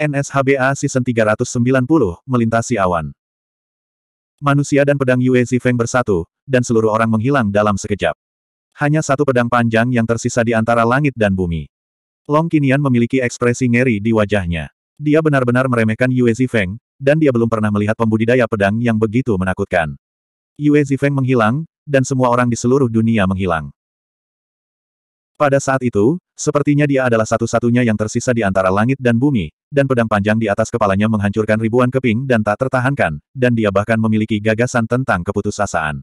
NSHBA Season 390, Melintasi Awan. Manusia dan pedang Yue Zifeng bersatu, dan seluruh orang menghilang dalam sekejap. Hanya satu pedang panjang yang tersisa di antara langit dan bumi. Long Kinian memiliki ekspresi ngeri di wajahnya. Dia benar-benar meremehkan Yue Zifeng, dan dia belum pernah melihat pembudidaya pedang yang begitu menakutkan. Yue Zifeng menghilang, dan semua orang di seluruh dunia menghilang. Pada saat itu, sepertinya dia adalah satu-satunya yang tersisa di antara langit dan bumi, dan pedang panjang di atas kepalanya menghancurkan ribuan keping dan tak tertahankan, dan dia bahkan memiliki gagasan tentang keputusasaan.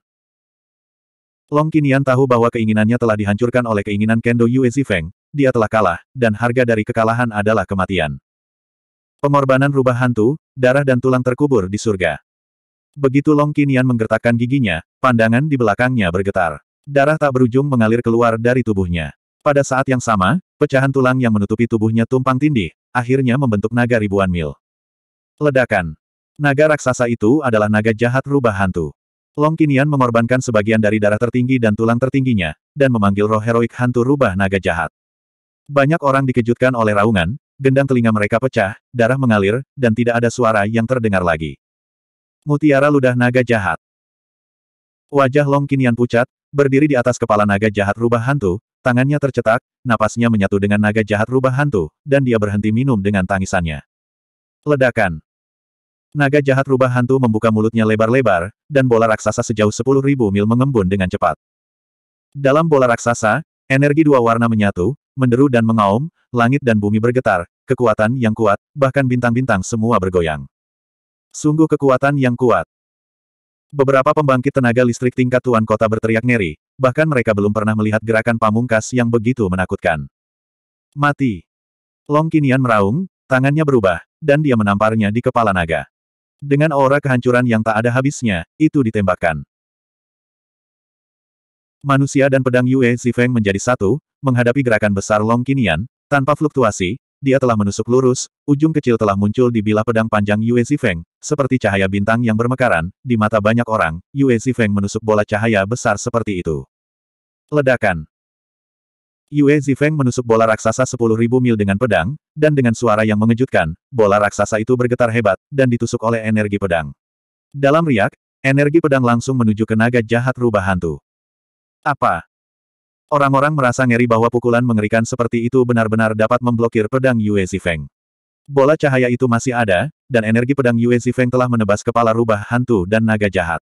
Long Qinian tahu bahwa keinginannya telah dihancurkan oleh keinginan Kendo Yue Zifeng, dia telah kalah, dan harga dari kekalahan adalah kematian. Pengorbanan rubah hantu, darah dan tulang terkubur di surga. Begitu Long Qinian menggertakkan giginya, pandangan di belakangnya bergetar. Darah tak berujung mengalir keluar dari tubuhnya. Pada saat yang sama, pecahan tulang yang menutupi tubuhnya tumpang tindih, akhirnya membentuk naga ribuan mil. Ledakan. Naga raksasa itu adalah naga jahat rubah hantu. Long Kinian mengorbankan sebagian dari darah tertinggi dan tulang tertingginya, dan memanggil roh heroik hantu rubah naga jahat. Banyak orang dikejutkan oleh raungan, gendang telinga mereka pecah, darah mengalir, dan tidak ada suara yang terdengar lagi. Mutiara ludah naga jahat. Wajah Long Kinian pucat, berdiri di atas kepala naga jahat rubah hantu, Tangannya tercetak, napasnya menyatu dengan naga jahat rubah hantu, dan dia berhenti minum dengan tangisannya. Ledakan. Naga jahat rubah hantu membuka mulutnya lebar-lebar, dan bola raksasa sejauh 10.000 mil mengembun dengan cepat. Dalam bola raksasa, energi dua warna menyatu, menderu dan mengaum, langit dan bumi bergetar, kekuatan yang kuat, bahkan bintang-bintang semua bergoyang. Sungguh kekuatan yang kuat. Beberapa pembangkit tenaga listrik tingkat tuan kota berteriak ngeri, bahkan mereka belum pernah melihat gerakan pamungkas yang begitu menakutkan. Mati. Long Kinian meraung, tangannya berubah, dan dia menamparnya di kepala naga. Dengan aura kehancuran yang tak ada habisnya, itu ditembakkan. Manusia dan pedang Yue Zifeng menjadi satu, menghadapi gerakan besar Long Kinian, tanpa fluktuasi, dia telah menusuk lurus, ujung kecil telah muncul di bilah pedang panjang Yue Zifeng, seperti cahaya bintang yang bermekaran, di mata banyak orang, Yue Zifeng menusuk bola cahaya besar seperti itu. Ledakan Yue Zifeng menusuk bola raksasa 10.000 mil dengan pedang, dan dengan suara yang mengejutkan, bola raksasa itu bergetar hebat, dan ditusuk oleh energi pedang. Dalam riak, energi pedang langsung menuju ke naga jahat rubah hantu. Apa? Orang-orang merasa ngeri bahwa pukulan mengerikan seperti itu benar-benar dapat memblokir pedang Yue Zifeng. Bola cahaya itu masih ada, dan energi pedang Yue Zifeng telah menebas kepala rubah hantu dan naga jahat.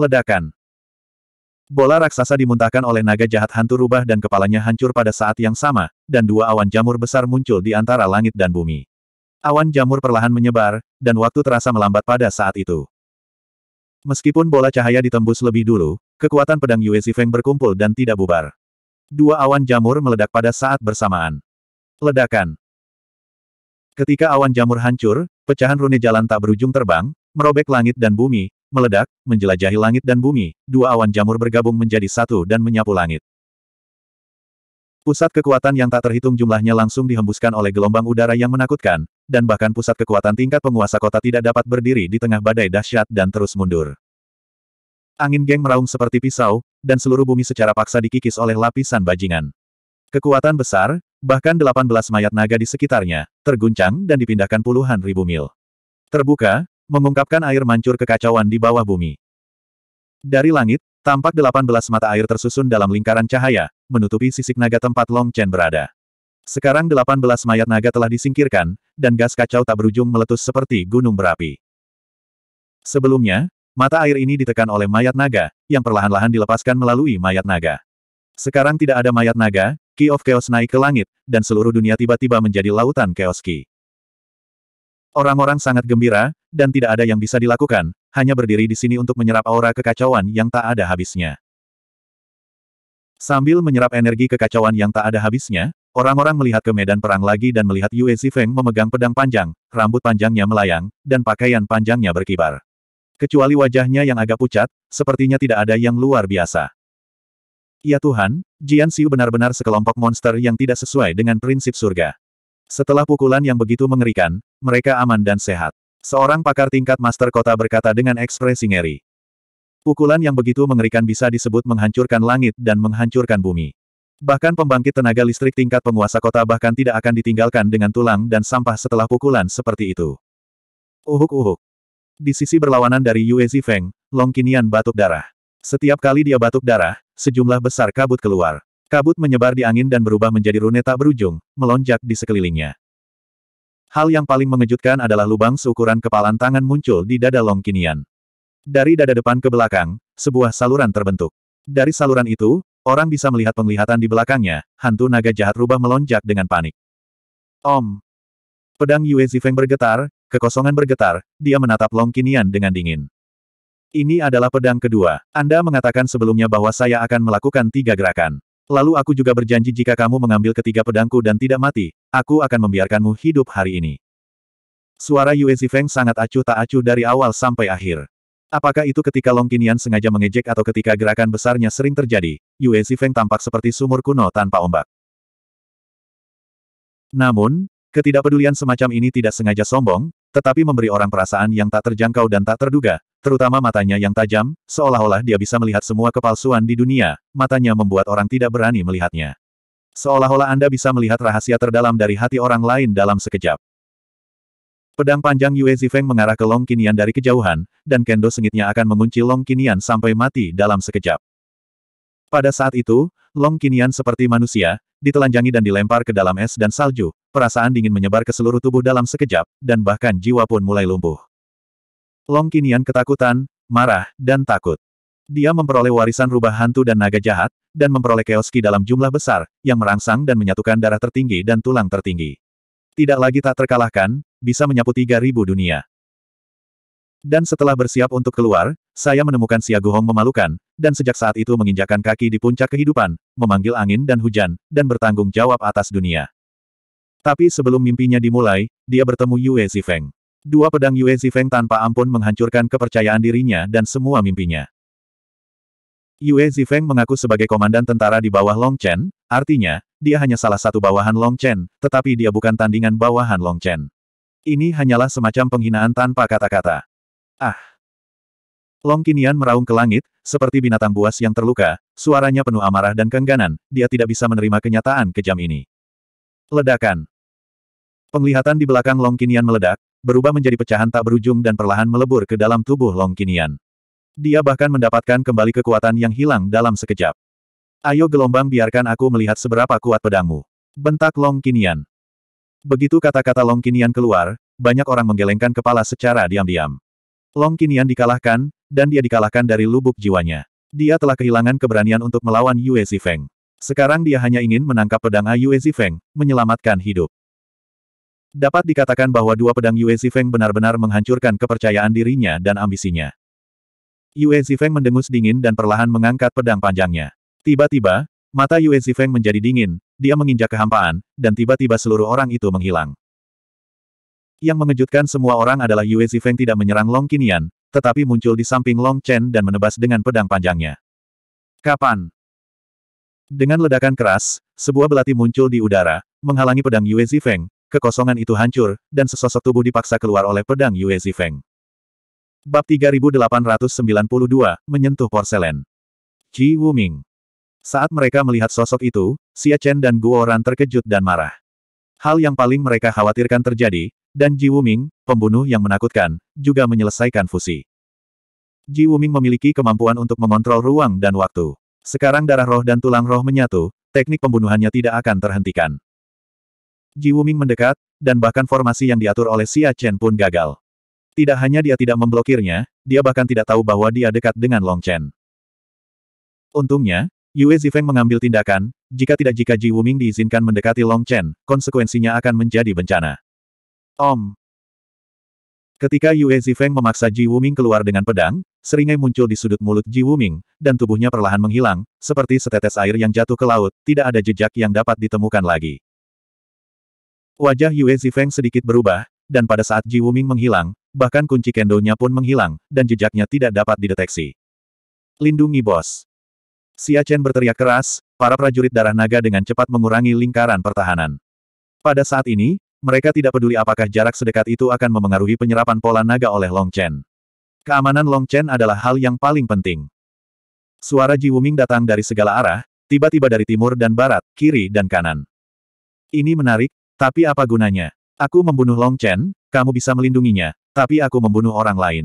Ledakan. Bola raksasa dimuntahkan oleh naga jahat hantu rubah dan kepalanya hancur pada saat yang sama, dan dua awan jamur besar muncul di antara langit dan bumi. Awan jamur perlahan menyebar, dan waktu terasa melambat pada saat itu. Meskipun bola cahaya ditembus lebih dulu, Kekuatan pedang Yue Zifeng berkumpul dan tidak bubar. Dua awan jamur meledak pada saat bersamaan. Ledakan. Ketika awan jamur hancur, pecahan rune jalan tak berujung terbang, merobek langit dan bumi, meledak, menjelajahi langit dan bumi, dua awan jamur bergabung menjadi satu dan menyapu langit. Pusat kekuatan yang tak terhitung jumlahnya langsung dihembuskan oleh gelombang udara yang menakutkan, dan bahkan pusat kekuatan tingkat penguasa kota tidak dapat berdiri di tengah badai dahsyat dan terus mundur. Angin geng meraung seperti pisau, dan seluruh bumi secara paksa dikikis oleh lapisan bajingan. Kekuatan besar, bahkan 18 mayat naga di sekitarnya, terguncang dan dipindahkan puluhan ribu mil. Terbuka, mengungkapkan air mancur kekacauan di bawah bumi. Dari langit, tampak 18 mata air tersusun dalam lingkaran cahaya, menutupi sisik naga tempat Long Chen berada. Sekarang 18 mayat naga telah disingkirkan, dan gas kacau tak berujung meletus seperti gunung berapi. Sebelumnya, Mata air ini ditekan oleh mayat naga, yang perlahan-lahan dilepaskan melalui mayat naga. Sekarang tidak ada mayat naga, Ki of Chaos naik ke langit, dan seluruh dunia tiba-tiba menjadi lautan Chaos Ki. Orang-orang sangat gembira, dan tidak ada yang bisa dilakukan, hanya berdiri di sini untuk menyerap aura kekacauan yang tak ada habisnya. Sambil menyerap energi kekacauan yang tak ada habisnya, orang-orang melihat ke medan perang lagi dan melihat Yue Zifeng memegang pedang panjang, rambut panjangnya melayang, dan pakaian panjangnya berkibar. Kecuali wajahnya yang agak pucat, sepertinya tidak ada yang luar biasa. Ya Tuhan, Jian Xiu benar-benar sekelompok monster yang tidak sesuai dengan prinsip surga. Setelah pukulan yang begitu mengerikan, mereka aman dan sehat. Seorang pakar tingkat master kota berkata dengan ekspresi ngeri. Pukulan yang begitu mengerikan bisa disebut menghancurkan langit dan menghancurkan bumi. Bahkan pembangkit tenaga listrik tingkat penguasa kota bahkan tidak akan ditinggalkan dengan tulang dan sampah setelah pukulan seperti itu. Uhuk-uhuk. Di sisi berlawanan dari Yue Zifeng, Long Qinian batuk darah. Setiap kali dia batuk darah, sejumlah besar kabut keluar. Kabut menyebar di angin dan berubah menjadi rune tak berujung, melonjak di sekelilingnya. Hal yang paling mengejutkan adalah lubang seukuran kepalan tangan muncul di dada Long Qinian. Dari dada depan ke belakang, sebuah saluran terbentuk. Dari saluran itu, orang bisa melihat penglihatan di belakangnya, hantu naga jahat rubah melonjak dengan panik. Om! Pedang Yue Zifeng bergetar, Kekosongan bergetar, dia menatap Long Kinian dengan dingin. Ini adalah pedang kedua. Anda mengatakan sebelumnya bahwa saya akan melakukan tiga gerakan. Lalu aku juga berjanji jika kamu mengambil ketiga pedangku dan tidak mati, aku akan membiarkanmu hidup hari ini. Suara Yue Zifeng sangat acuh tak acuh dari awal sampai akhir. Apakah itu ketika Long Qinian sengaja mengejek atau ketika gerakan besarnya sering terjadi, Yue Zifeng tampak seperti sumur kuno tanpa ombak. Namun, Ketidakpedulian semacam ini tidak sengaja sombong, tetapi memberi orang perasaan yang tak terjangkau dan tak terduga, terutama matanya yang tajam, seolah-olah dia bisa melihat semua kepalsuan di dunia, matanya membuat orang tidak berani melihatnya. Seolah-olah Anda bisa melihat rahasia terdalam dari hati orang lain dalam sekejap. Pedang panjang Yue Zifeng mengarah ke Long Kinian dari kejauhan, dan kendo sengitnya akan mengunci Long Kinian sampai mati dalam sekejap. Pada saat itu, Long Kinian seperti manusia, ditelanjangi dan dilempar ke dalam es dan salju, perasaan dingin menyebar ke seluruh tubuh dalam sekejap, dan bahkan jiwa pun mulai lumpuh. Long Kinian ketakutan, marah, dan takut. Dia memperoleh warisan rubah hantu dan naga jahat, dan memperoleh keoski dalam jumlah besar, yang merangsang dan menyatukan darah tertinggi dan tulang tertinggi. Tidak lagi tak terkalahkan, bisa menyapu tiga ribu dunia. Dan setelah bersiap untuk keluar, saya menemukan Siaguhong memalukan, dan sejak saat itu menginjakan kaki di puncak kehidupan, memanggil angin dan hujan, dan bertanggung jawab atas dunia. Tapi sebelum mimpinya dimulai, dia bertemu Yue Zifeng. Dua pedang Yue Zifeng tanpa ampun menghancurkan kepercayaan dirinya dan semua mimpinya. Yue Zifeng mengaku sebagai komandan tentara di bawah Long Chen, artinya, dia hanya salah satu bawahan Long Chen, tetapi dia bukan tandingan bawahan Long Chen. Ini hanyalah semacam penghinaan tanpa kata-kata. Ah! Long Kinian meraung ke langit, seperti binatang buas yang terluka, suaranya penuh amarah dan kengganan, dia tidak bisa menerima kenyataan kejam ini. Ledakan. Penglihatan di belakang Long Longkinian meledak, berubah menjadi pecahan tak berujung dan perlahan melebur ke dalam tubuh Long Longkinian. Dia bahkan mendapatkan kembali kekuatan yang hilang dalam sekejap. Ayo gelombang biarkan aku melihat seberapa kuat pedangmu. Bentak Long Longkinian. Begitu kata-kata Long Longkinian keluar, banyak orang menggelengkan kepala secara diam-diam. Long Longkinian dikalahkan, dan dia dikalahkan dari lubuk jiwanya. Dia telah kehilangan keberanian untuk melawan Yue Zifeng. Sekarang dia hanya ingin menangkap pedang Yue Zifeng, menyelamatkan hidup. Dapat dikatakan bahwa dua pedang Yue Zifeng benar-benar menghancurkan kepercayaan dirinya dan ambisinya. Yue Zifeng mendengus dingin dan perlahan mengangkat pedang panjangnya. Tiba-tiba, mata Yue Zifeng menjadi dingin, dia menginjak kehampaan, dan tiba-tiba seluruh orang itu menghilang. Yang mengejutkan semua orang adalah Yue Zifeng tidak menyerang Long Qinian, tetapi muncul di samping Long Chen dan menebas dengan pedang panjangnya. Kapan? Dengan ledakan keras, sebuah belati muncul di udara, menghalangi pedang Yue Zifeng, kekosongan itu hancur, dan sesosok tubuh dipaksa keluar oleh pedang Yue Zifeng. Bab 3892, Menyentuh Porselen Ji Wuming Saat mereka melihat sosok itu, Xia Chen dan Guo Ran terkejut dan marah. Hal yang paling mereka khawatirkan terjadi, dan Ji Wuming, pembunuh yang menakutkan, juga menyelesaikan fusi. Ji Wuming memiliki kemampuan untuk mengontrol ruang dan waktu. Sekarang darah roh dan tulang roh menyatu, teknik pembunuhannya tidak akan terhentikan. Ji Wuming mendekat, dan bahkan formasi yang diatur oleh Xia Chen pun gagal. Tidak hanya dia tidak memblokirnya, dia bahkan tidak tahu bahwa dia dekat dengan Long Chen. Untungnya, Yue Zifeng mengambil tindakan, jika tidak jika Ji Wuming diizinkan mendekati Long Chen, konsekuensinya akan menjadi bencana. Om. Ketika Yue Zifeng memaksa Ji Wuming keluar dengan pedang, seringai muncul di sudut mulut Ji Wuming, dan tubuhnya perlahan menghilang, seperti setetes air yang jatuh ke laut, tidak ada jejak yang dapat ditemukan lagi. Wajah Yue Zifeng sedikit berubah, dan pada saat Ji Wuming menghilang, bahkan kunci kendonya pun menghilang, dan jejaknya tidak dapat dideteksi. Lindungi bos. Xia Chen berteriak keras, para prajurit darah naga dengan cepat mengurangi lingkaran pertahanan. Pada saat ini, mereka tidak peduli apakah jarak sedekat itu akan memengaruhi penyerapan pola naga oleh Long Chen. Keamanan Long Chen adalah hal yang paling penting. Suara Ji Wuming datang dari segala arah, tiba-tiba dari timur dan barat, kiri dan kanan. Ini menarik, tapi apa gunanya? Aku membunuh Long Chen, kamu bisa melindunginya, tapi aku membunuh orang lain.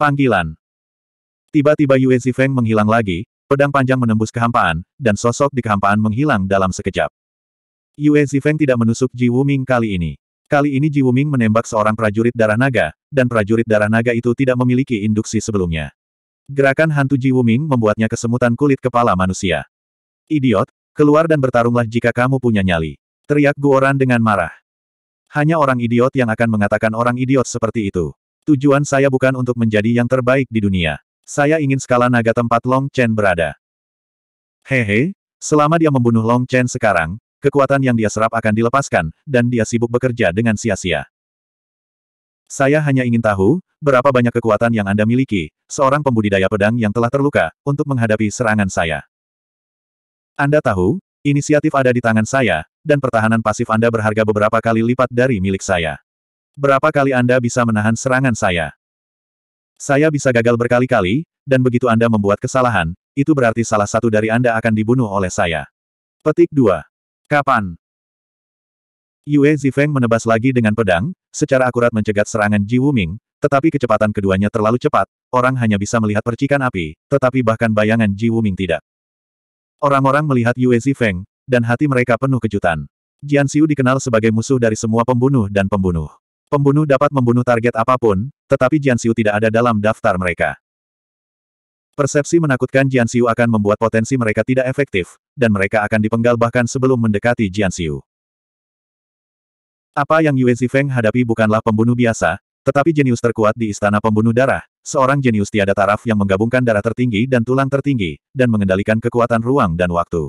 Panggilan. Tiba-tiba Yue Zifeng menghilang lagi, pedang panjang menembus kehampaan, dan sosok di kehampaan menghilang dalam sekejap. Yue Zifeng tidak menusuk Ji Wuming kali ini. Kali ini Ji Wuming menembak seorang prajurit darah naga, dan prajurit darah naga itu tidak memiliki induksi sebelumnya. Gerakan hantu Ji Wuming membuatnya kesemutan kulit kepala manusia. Idiot, keluar dan bertarunglah jika kamu punya nyali. Teriak Guoran dengan marah. Hanya orang idiot yang akan mengatakan orang idiot seperti itu. Tujuan saya bukan untuk menjadi yang terbaik di dunia. Saya ingin skala naga tempat Long Chen berada. Hehe, selama dia membunuh Long Chen sekarang, kekuatan yang dia serap akan dilepaskan, dan dia sibuk bekerja dengan sia-sia. Saya hanya ingin tahu, berapa banyak kekuatan yang Anda miliki, seorang pembudidaya pedang yang telah terluka, untuk menghadapi serangan saya. Anda tahu, Inisiatif ada di tangan saya, dan pertahanan pasif Anda berharga beberapa kali lipat dari milik saya. Berapa kali Anda bisa menahan serangan saya? Saya bisa gagal berkali-kali, dan begitu Anda membuat kesalahan, itu berarti salah satu dari Anda akan dibunuh oleh saya. Petik 2. Kapan? Yue Zifeng menebas lagi dengan pedang, secara akurat mencegat serangan Ji Wuming, tetapi kecepatan keduanya terlalu cepat, orang hanya bisa melihat percikan api, tetapi bahkan bayangan Ji Wuming tidak. Orang-orang melihat Yue Zifeng, dan hati mereka penuh kejutan. Jian Xiu dikenal sebagai musuh dari semua pembunuh dan pembunuh. Pembunuh dapat membunuh target apapun, tetapi Jian Xiu tidak ada dalam daftar mereka. Persepsi menakutkan Jian Xiu akan membuat potensi mereka tidak efektif, dan mereka akan dipenggal bahkan sebelum mendekati Jian Xiu. Apa yang Yue Zifeng hadapi bukanlah pembunuh biasa, tetapi jenius terkuat di istana pembunuh darah, seorang jenius tiada taraf yang menggabungkan darah tertinggi dan tulang tertinggi, dan mengendalikan kekuatan ruang dan waktu.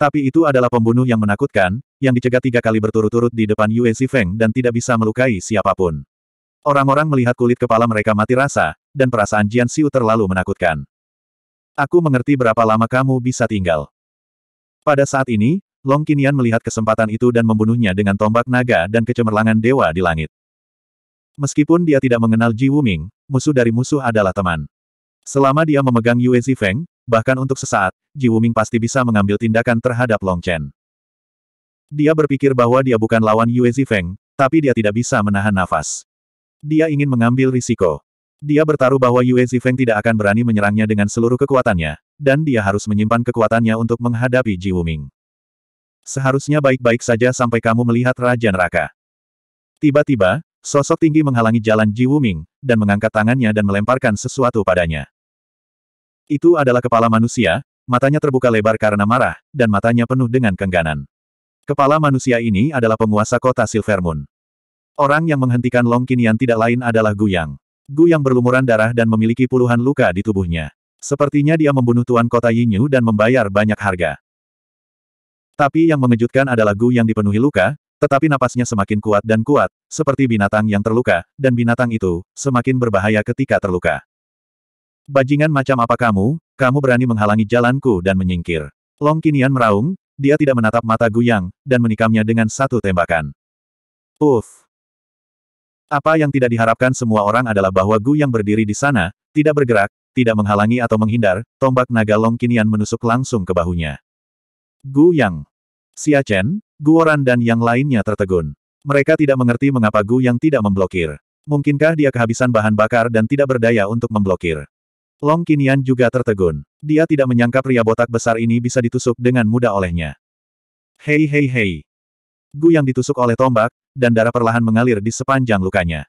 Tapi itu adalah pembunuh yang menakutkan, yang dicegat tiga kali berturut-turut di depan Yue Feng dan tidak bisa melukai siapapun. Orang-orang melihat kulit kepala mereka mati rasa, dan perasaan Jian Xiu terlalu menakutkan. Aku mengerti berapa lama kamu bisa tinggal. Pada saat ini, Long Qinian melihat kesempatan itu dan membunuhnya dengan tombak naga dan kecemerlangan dewa di langit. Meskipun dia tidak mengenal Ji Wuming, musuh dari musuh adalah teman. Selama dia memegang Yue Zifeng, bahkan untuk sesaat, Ji Wuming pasti bisa mengambil tindakan terhadap Long Chen. Dia berpikir bahwa dia bukan lawan Yue Zifeng, tapi dia tidak bisa menahan nafas. Dia ingin mengambil risiko. Dia bertaruh bahwa Yue Zifeng tidak akan berani menyerangnya dengan seluruh kekuatannya, dan dia harus menyimpan kekuatannya untuk menghadapi Ji Wuming. Seharusnya baik-baik saja sampai kamu melihat Raja Neraka. Tiba-tiba, Sosok tinggi menghalangi jalan Ji Wuming, dan mengangkat tangannya dan melemparkan sesuatu padanya. Itu adalah kepala manusia, matanya terbuka lebar karena marah, dan matanya penuh dengan kengganan. Kepala manusia ini adalah penguasa kota Silver Orang yang menghentikan Long Qinian tidak lain adalah Guyang. Guyang berlumuran darah dan memiliki puluhan luka di tubuhnya. Sepertinya dia membunuh tuan kota Yinyu dan membayar banyak harga. Tapi yang mengejutkan adalah Gu yang dipenuhi luka, tetapi napasnya semakin kuat dan kuat, seperti binatang yang terluka, dan binatang itu, semakin berbahaya ketika terluka. Bajingan macam apa kamu, kamu berani menghalangi jalanku dan menyingkir. Long Kinian meraung, dia tidak menatap mata Guyang, dan menikamnya dengan satu tembakan. Uff! Apa yang tidak diharapkan semua orang adalah bahwa Guyang berdiri di sana, tidak bergerak, tidak menghalangi atau menghindar, tombak naga Long Kinian menusuk langsung ke bahunya. Gu Yang. Xia Chen, Guoran dan yang lainnya tertegun. Mereka tidak mengerti mengapa Gu yang tidak memblokir. Mungkinkah dia kehabisan bahan bakar dan tidak berdaya untuk memblokir. Long Qinian juga tertegun. Dia tidak menyangka pria botak besar ini bisa ditusuk dengan mudah olehnya. Hei hei hei. Gu yang ditusuk oleh tombak, dan darah perlahan mengalir di sepanjang lukanya.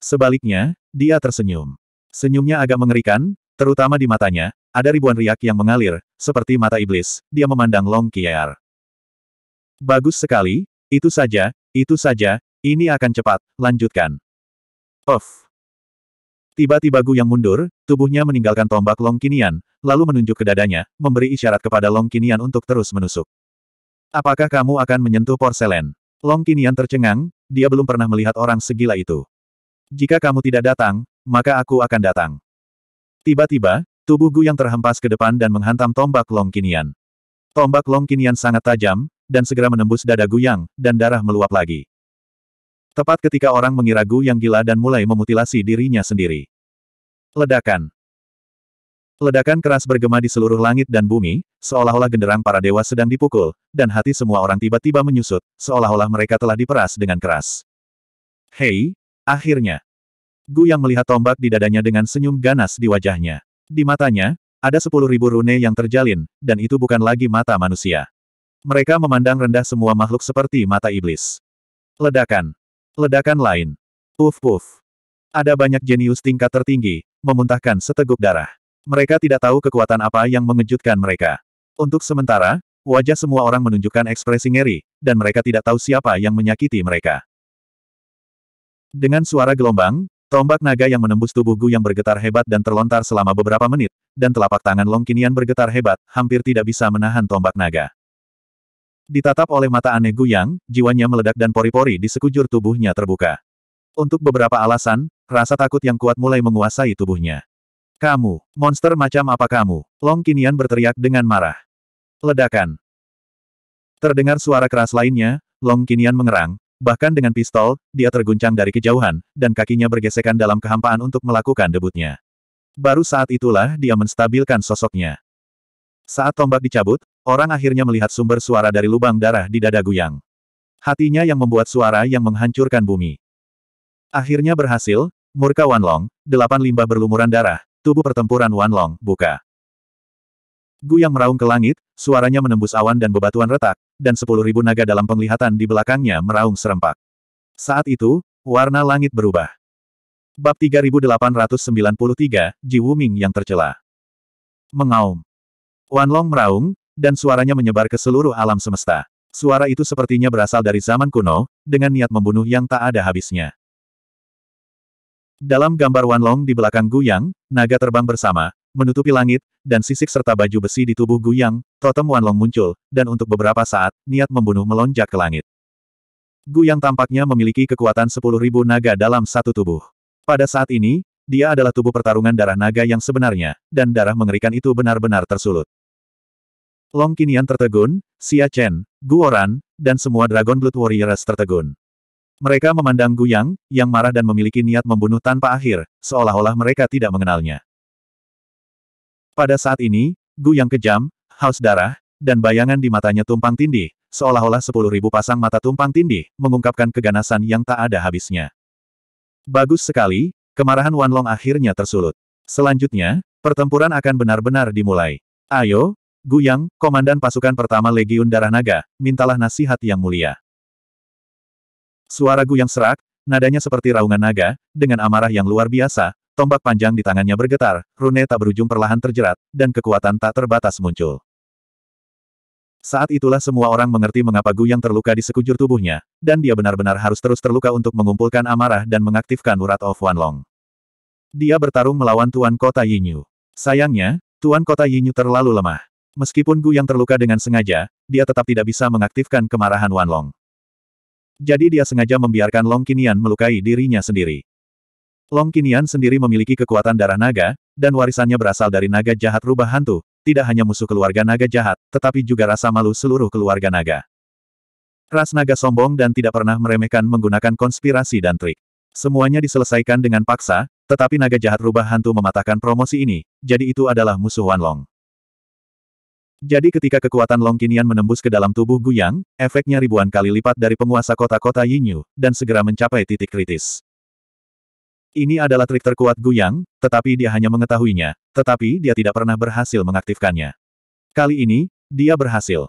Sebaliknya, dia tersenyum. Senyumnya agak mengerikan, terutama di matanya, ada ribuan riak yang mengalir, seperti mata iblis, dia memandang Long Kiar. Bagus sekali, itu saja, itu saja, ini akan cepat, lanjutkan. Of. Tiba-tiba Gu yang mundur, tubuhnya meninggalkan tombak Long Kinian, lalu menunjuk ke dadanya, memberi isyarat kepada Long Kinian untuk terus menusuk. Apakah kamu akan menyentuh porselen? Long Kinian tercengang, dia belum pernah melihat orang segila itu. Jika kamu tidak datang, maka aku akan datang. Tiba-tiba, tubuh Gu yang terhempas ke depan dan menghantam tombak Long Kinian. Tombak Long Kinian sangat tajam, dan segera menembus dada Guyang, dan darah meluap lagi. Tepat ketika orang mengira Guyang gila dan mulai memutilasi dirinya sendiri. Ledakan. Ledakan keras bergema di seluruh langit dan bumi, seolah-olah genderang para dewa sedang dipukul, dan hati semua orang tiba-tiba menyusut, seolah-olah mereka telah diperas dengan keras. Hei, akhirnya. Gu yang melihat tombak di dadanya dengan senyum ganas di wajahnya. Di matanya, ada sepuluh ribu rune yang terjalin, dan itu bukan lagi mata manusia. Mereka memandang rendah semua makhluk seperti mata iblis. Ledakan. Ledakan lain. Puf puf. Ada banyak jenius tingkat tertinggi, memuntahkan seteguk darah. Mereka tidak tahu kekuatan apa yang mengejutkan mereka. Untuk sementara, wajah semua orang menunjukkan ekspresi ngeri, dan mereka tidak tahu siapa yang menyakiti mereka. Dengan suara gelombang, tombak naga yang menembus tubuh Gu yang bergetar hebat dan terlontar selama beberapa menit, dan telapak tangan Long Kinian bergetar hebat, hampir tidak bisa menahan tombak naga. Ditatap oleh mata aneh Guyang, jiwanya meledak dan pori-pori di sekujur tubuhnya terbuka. Untuk beberapa alasan, rasa takut yang kuat mulai menguasai tubuhnya. Kamu, monster macam apa kamu? Long Kinian berteriak dengan marah. Ledakan. Terdengar suara keras lainnya, Long Kinian mengerang, bahkan dengan pistol, dia terguncang dari kejauhan, dan kakinya bergesekan dalam kehampaan untuk melakukan debutnya. Baru saat itulah dia menstabilkan sosoknya. Saat tombak dicabut, Orang akhirnya melihat sumber suara dari lubang darah di dada Guyang. Hatinya yang membuat suara yang menghancurkan bumi. Akhirnya berhasil, murka Wanlong, delapan limbah berlumuran darah, tubuh pertempuran Wanlong, buka. Guyang meraung ke langit, suaranya menembus awan dan bebatuan retak, dan sepuluh ribu naga dalam penglihatan di belakangnya meraung serempak. Saat itu, warna langit berubah. Bab 3893, Ji Wuming yang tercela. Mengaum. Wanlong meraung, dan suaranya menyebar ke seluruh alam semesta. Suara itu sepertinya berasal dari zaman kuno, dengan niat membunuh yang tak ada habisnya. Dalam gambar Wanlong di belakang Guyang, naga terbang bersama, menutupi langit, dan sisik serta baju besi di tubuh Guyang, totem Wanlong muncul, dan untuk beberapa saat, niat membunuh melonjak ke langit. Guyang tampaknya memiliki kekuatan 10.000 naga dalam satu tubuh. Pada saat ini, dia adalah tubuh pertarungan darah naga yang sebenarnya, dan darah mengerikan itu benar-benar tersulut. Long Kinian tertegun, Xia Chen, Guoran, dan semua Dragon Blood Warriors tertegun. Mereka memandang Guyang, yang marah dan memiliki niat membunuh tanpa akhir, seolah-olah mereka tidak mengenalnya. Pada saat ini, Guyang kejam, haus darah, dan bayangan di matanya tumpang tindih, seolah-olah sepuluh ribu pasang mata tumpang tindih, mengungkapkan keganasan yang tak ada habisnya. Bagus sekali, kemarahan Wanlong akhirnya tersulut. Selanjutnya, pertempuran akan benar-benar dimulai. Ayo, Gu Yang, komandan pasukan pertama Legiun Darah Naga, mintalah nasihat yang mulia. Suara Gu Yang serak, nadanya seperti raungan naga, dengan amarah yang luar biasa, tombak panjang di tangannya bergetar, rune tak berujung perlahan terjerat, dan kekuatan tak terbatas muncul. Saat itulah semua orang mengerti mengapa Gu Yang terluka di sekujur tubuhnya, dan dia benar-benar harus terus terluka untuk mengumpulkan amarah dan mengaktifkan urat of Wan Long. Dia bertarung melawan Tuan Kota Yinyu. Sayangnya, Tuan Kota Yinyu terlalu lemah. Meskipun Gu yang terluka dengan sengaja, dia tetap tidak bisa mengaktifkan kemarahan Wan Long. Jadi dia sengaja membiarkan Long Kinian melukai dirinya sendiri. Long Kinian sendiri memiliki kekuatan darah naga, dan warisannya berasal dari naga jahat rubah hantu, tidak hanya musuh keluarga naga jahat, tetapi juga rasa malu seluruh keluarga naga. Ras naga sombong dan tidak pernah meremehkan menggunakan konspirasi dan trik. Semuanya diselesaikan dengan paksa, tetapi naga jahat rubah hantu mematahkan promosi ini, jadi itu adalah musuh Wan Long. Jadi ketika kekuatan Long Longkinian menembus ke dalam tubuh Guyang, efeknya ribuan kali lipat dari penguasa kota-kota Yinyu, dan segera mencapai titik kritis. Ini adalah trik terkuat Guyang, tetapi dia hanya mengetahuinya, tetapi dia tidak pernah berhasil mengaktifkannya. Kali ini, dia berhasil.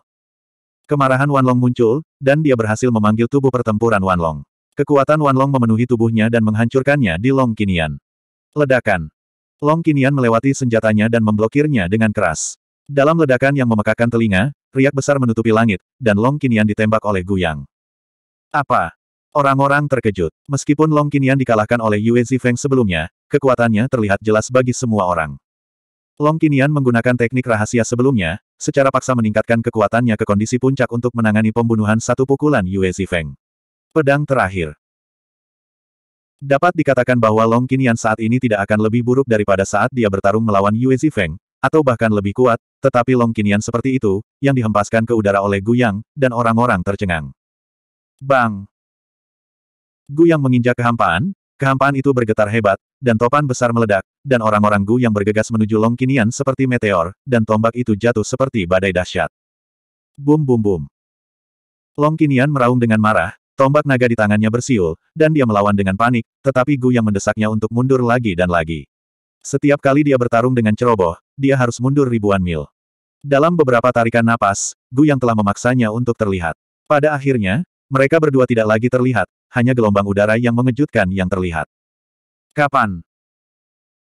Kemarahan Wanlong muncul, dan dia berhasil memanggil tubuh pertempuran Wanlong. Kekuatan Wanlong memenuhi tubuhnya dan menghancurkannya di Long Longkinian. Ledakan. Long Longkinian melewati senjatanya dan memblokirnya dengan keras. Dalam ledakan yang memekakan telinga, riak besar menutupi langit, dan Long Qinian ditembak oleh Guyang. Apa? Orang-orang terkejut. Meskipun Long Qinian dikalahkan oleh Yue Zifeng sebelumnya, kekuatannya terlihat jelas bagi semua orang. Long Qinian menggunakan teknik rahasia sebelumnya, secara paksa meningkatkan kekuatannya ke kondisi puncak untuk menangani pembunuhan satu pukulan Yue Zifeng. Pedang terakhir. Dapat dikatakan bahwa Long Qinian saat ini tidak akan lebih buruk daripada saat dia bertarung melawan Yue Zifeng, atau bahkan lebih kuat, tetapi Longkinian seperti itu, yang dihempaskan ke udara oleh Guyang, dan orang-orang tercengang. Bang! Guyang menginjak kehampaan, kehampaan itu bergetar hebat, dan topan besar meledak, dan orang-orang Guyang bergegas menuju Longkinian seperti meteor, dan tombak itu jatuh seperti badai dahsyat. Bum bum bum. Longkinian meraung dengan marah, Tombak naga di tangannya bersiul, dan dia melawan dengan panik, tetapi Gu yang mendesaknya untuk mundur lagi dan lagi. Setiap kali dia bertarung dengan ceroboh, dia harus mundur ribuan mil. Dalam beberapa tarikan napas, Gu yang telah memaksanya untuk terlihat. Pada akhirnya, mereka berdua tidak lagi terlihat, hanya gelombang udara yang mengejutkan yang terlihat. Kapan?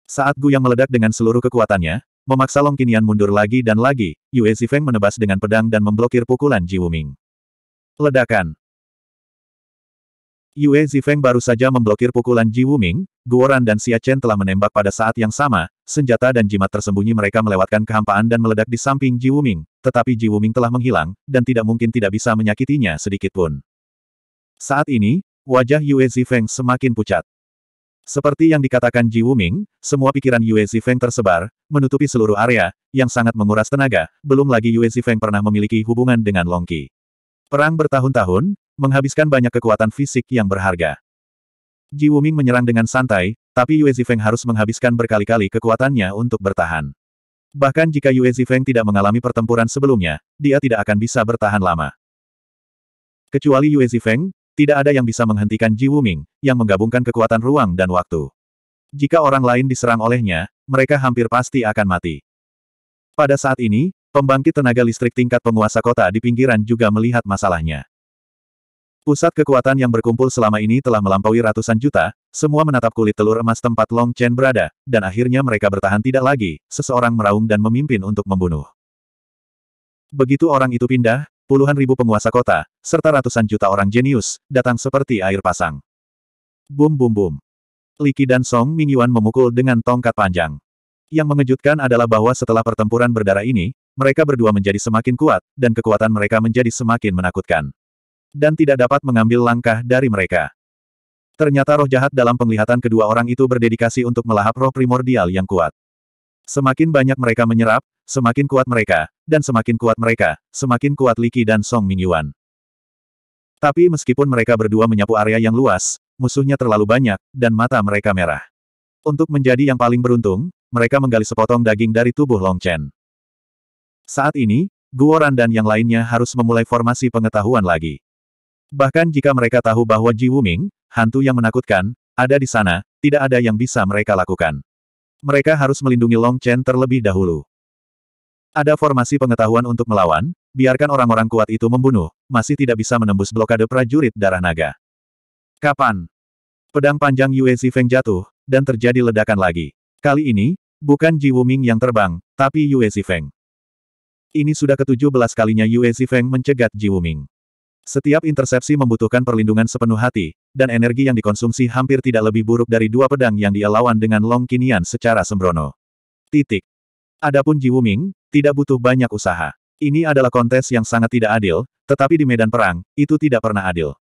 Saat Gu yang meledak dengan seluruh kekuatannya, memaksa Long Qinian mundur lagi dan lagi, Yue Zifeng menebas dengan pedang dan memblokir pukulan Ji Wuming. Ledakan. Yue Zifeng baru saja memblokir pukulan Ji Wuming, Guoran dan Xia Chen telah menembak pada saat yang sama, senjata dan jimat tersembunyi mereka melewatkan kehampaan dan meledak di samping Ji Wuming, tetapi Ji Wuming telah menghilang, dan tidak mungkin tidak bisa menyakitinya sedikitpun. Saat ini, wajah Yue Zifeng semakin pucat. Seperti yang dikatakan Ji Wuming, semua pikiran Yue Zifeng tersebar, menutupi seluruh area, yang sangat menguras tenaga, belum lagi Yue Zifeng pernah memiliki hubungan dengan Qi. Perang bertahun-tahun, menghabiskan banyak kekuatan fisik yang berharga. Ji Wuming menyerang dengan santai, tapi Yue Zifeng harus menghabiskan berkali-kali kekuatannya untuk bertahan. Bahkan jika Yue Zifeng tidak mengalami pertempuran sebelumnya, dia tidak akan bisa bertahan lama. Kecuali Yue Zifeng, tidak ada yang bisa menghentikan Ji Wuming, yang menggabungkan kekuatan ruang dan waktu. Jika orang lain diserang olehnya, mereka hampir pasti akan mati. Pada saat ini, pembangkit tenaga listrik tingkat penguasa kota di pinggiran juga melihat masalahnya. Pusat kekuatan yang berkumpul selama ini telah melampaui ratusan juta, semua menatap kulit telur emas tempat Long Chen berada, dan akhirnya mereka bertahan tidak lagi, seseorang meraung dan memimpin untuk membunuh. Begitu orang itu pindah, puluhan ribu penguasa kota, serta ratusan juta orang jenius, datang seperti air pasang. Bum bum bum. Liki dan Song Mingyuan memukul dengan tongkat panjang. Yang mengejutkan adalah bahwa setelah pertempuran berdarah ini, mereka berdua menjadi semakin kuat, dan kekuatan mereka menjadi semakin menakutkan dan tidak dapat mengambil langkah dari mereka. Ternyata roh jahat dalam penglihatan kedua orang itu berdedikasi untuk melahap roh primordial yang kuat. Semakin banyak mereka menyerap, semakin kuat mereka, dan semakin kuat mereka, semakin kuat Liki dan Song Mingyuan. Tapi meskipun mereka berdua menyapu area yang luas, musuhnya terlalu banyak, dan mata mereka merah. Untuk menjadi yang paling beruntung, mereka menggali sepotong daging dari tubuh Long Chen. Saat ini, Guoran dan yang lainnya harus memulai formasi pengetahuan lagi. Bahkan jika mereka tahu bahwa Ji Wuming, hantu yang menakutkan, ada di sana, tidak ada yang bisa mereka lakukan. Mereka harus melindungi Long Chen terlebih dahulu. Ada formasi pengetahuan untuk melawan, biarkan orang-orang kuat itu membunuh, masih tidak bisa menembus blokade prajurit darah naga. Kapan? Pedang panjang Yue Zifeng jatuh, dan terjadi ledakan lagi. Kali ini, bukan Ji Wuming yang terbang, tapi Yue Zifeng. Ini sudah ke-17 kalinya Yue Zifeng mencegat Ji Wuming. Setiap intersepsi membutuhkan perlindungan sepenuh hati, dan energi yang dikonsumsi hampir tidak lebih buruk dari dua pedang yang dia lawan dengan Long Kinian secara sembrono. Titik. Adapun Ji Wuming, tidak butuh banyak usaha. Ini adalah kontes yang sangat tidak adil, tetapi di medan perang, itu tidak pernah adil.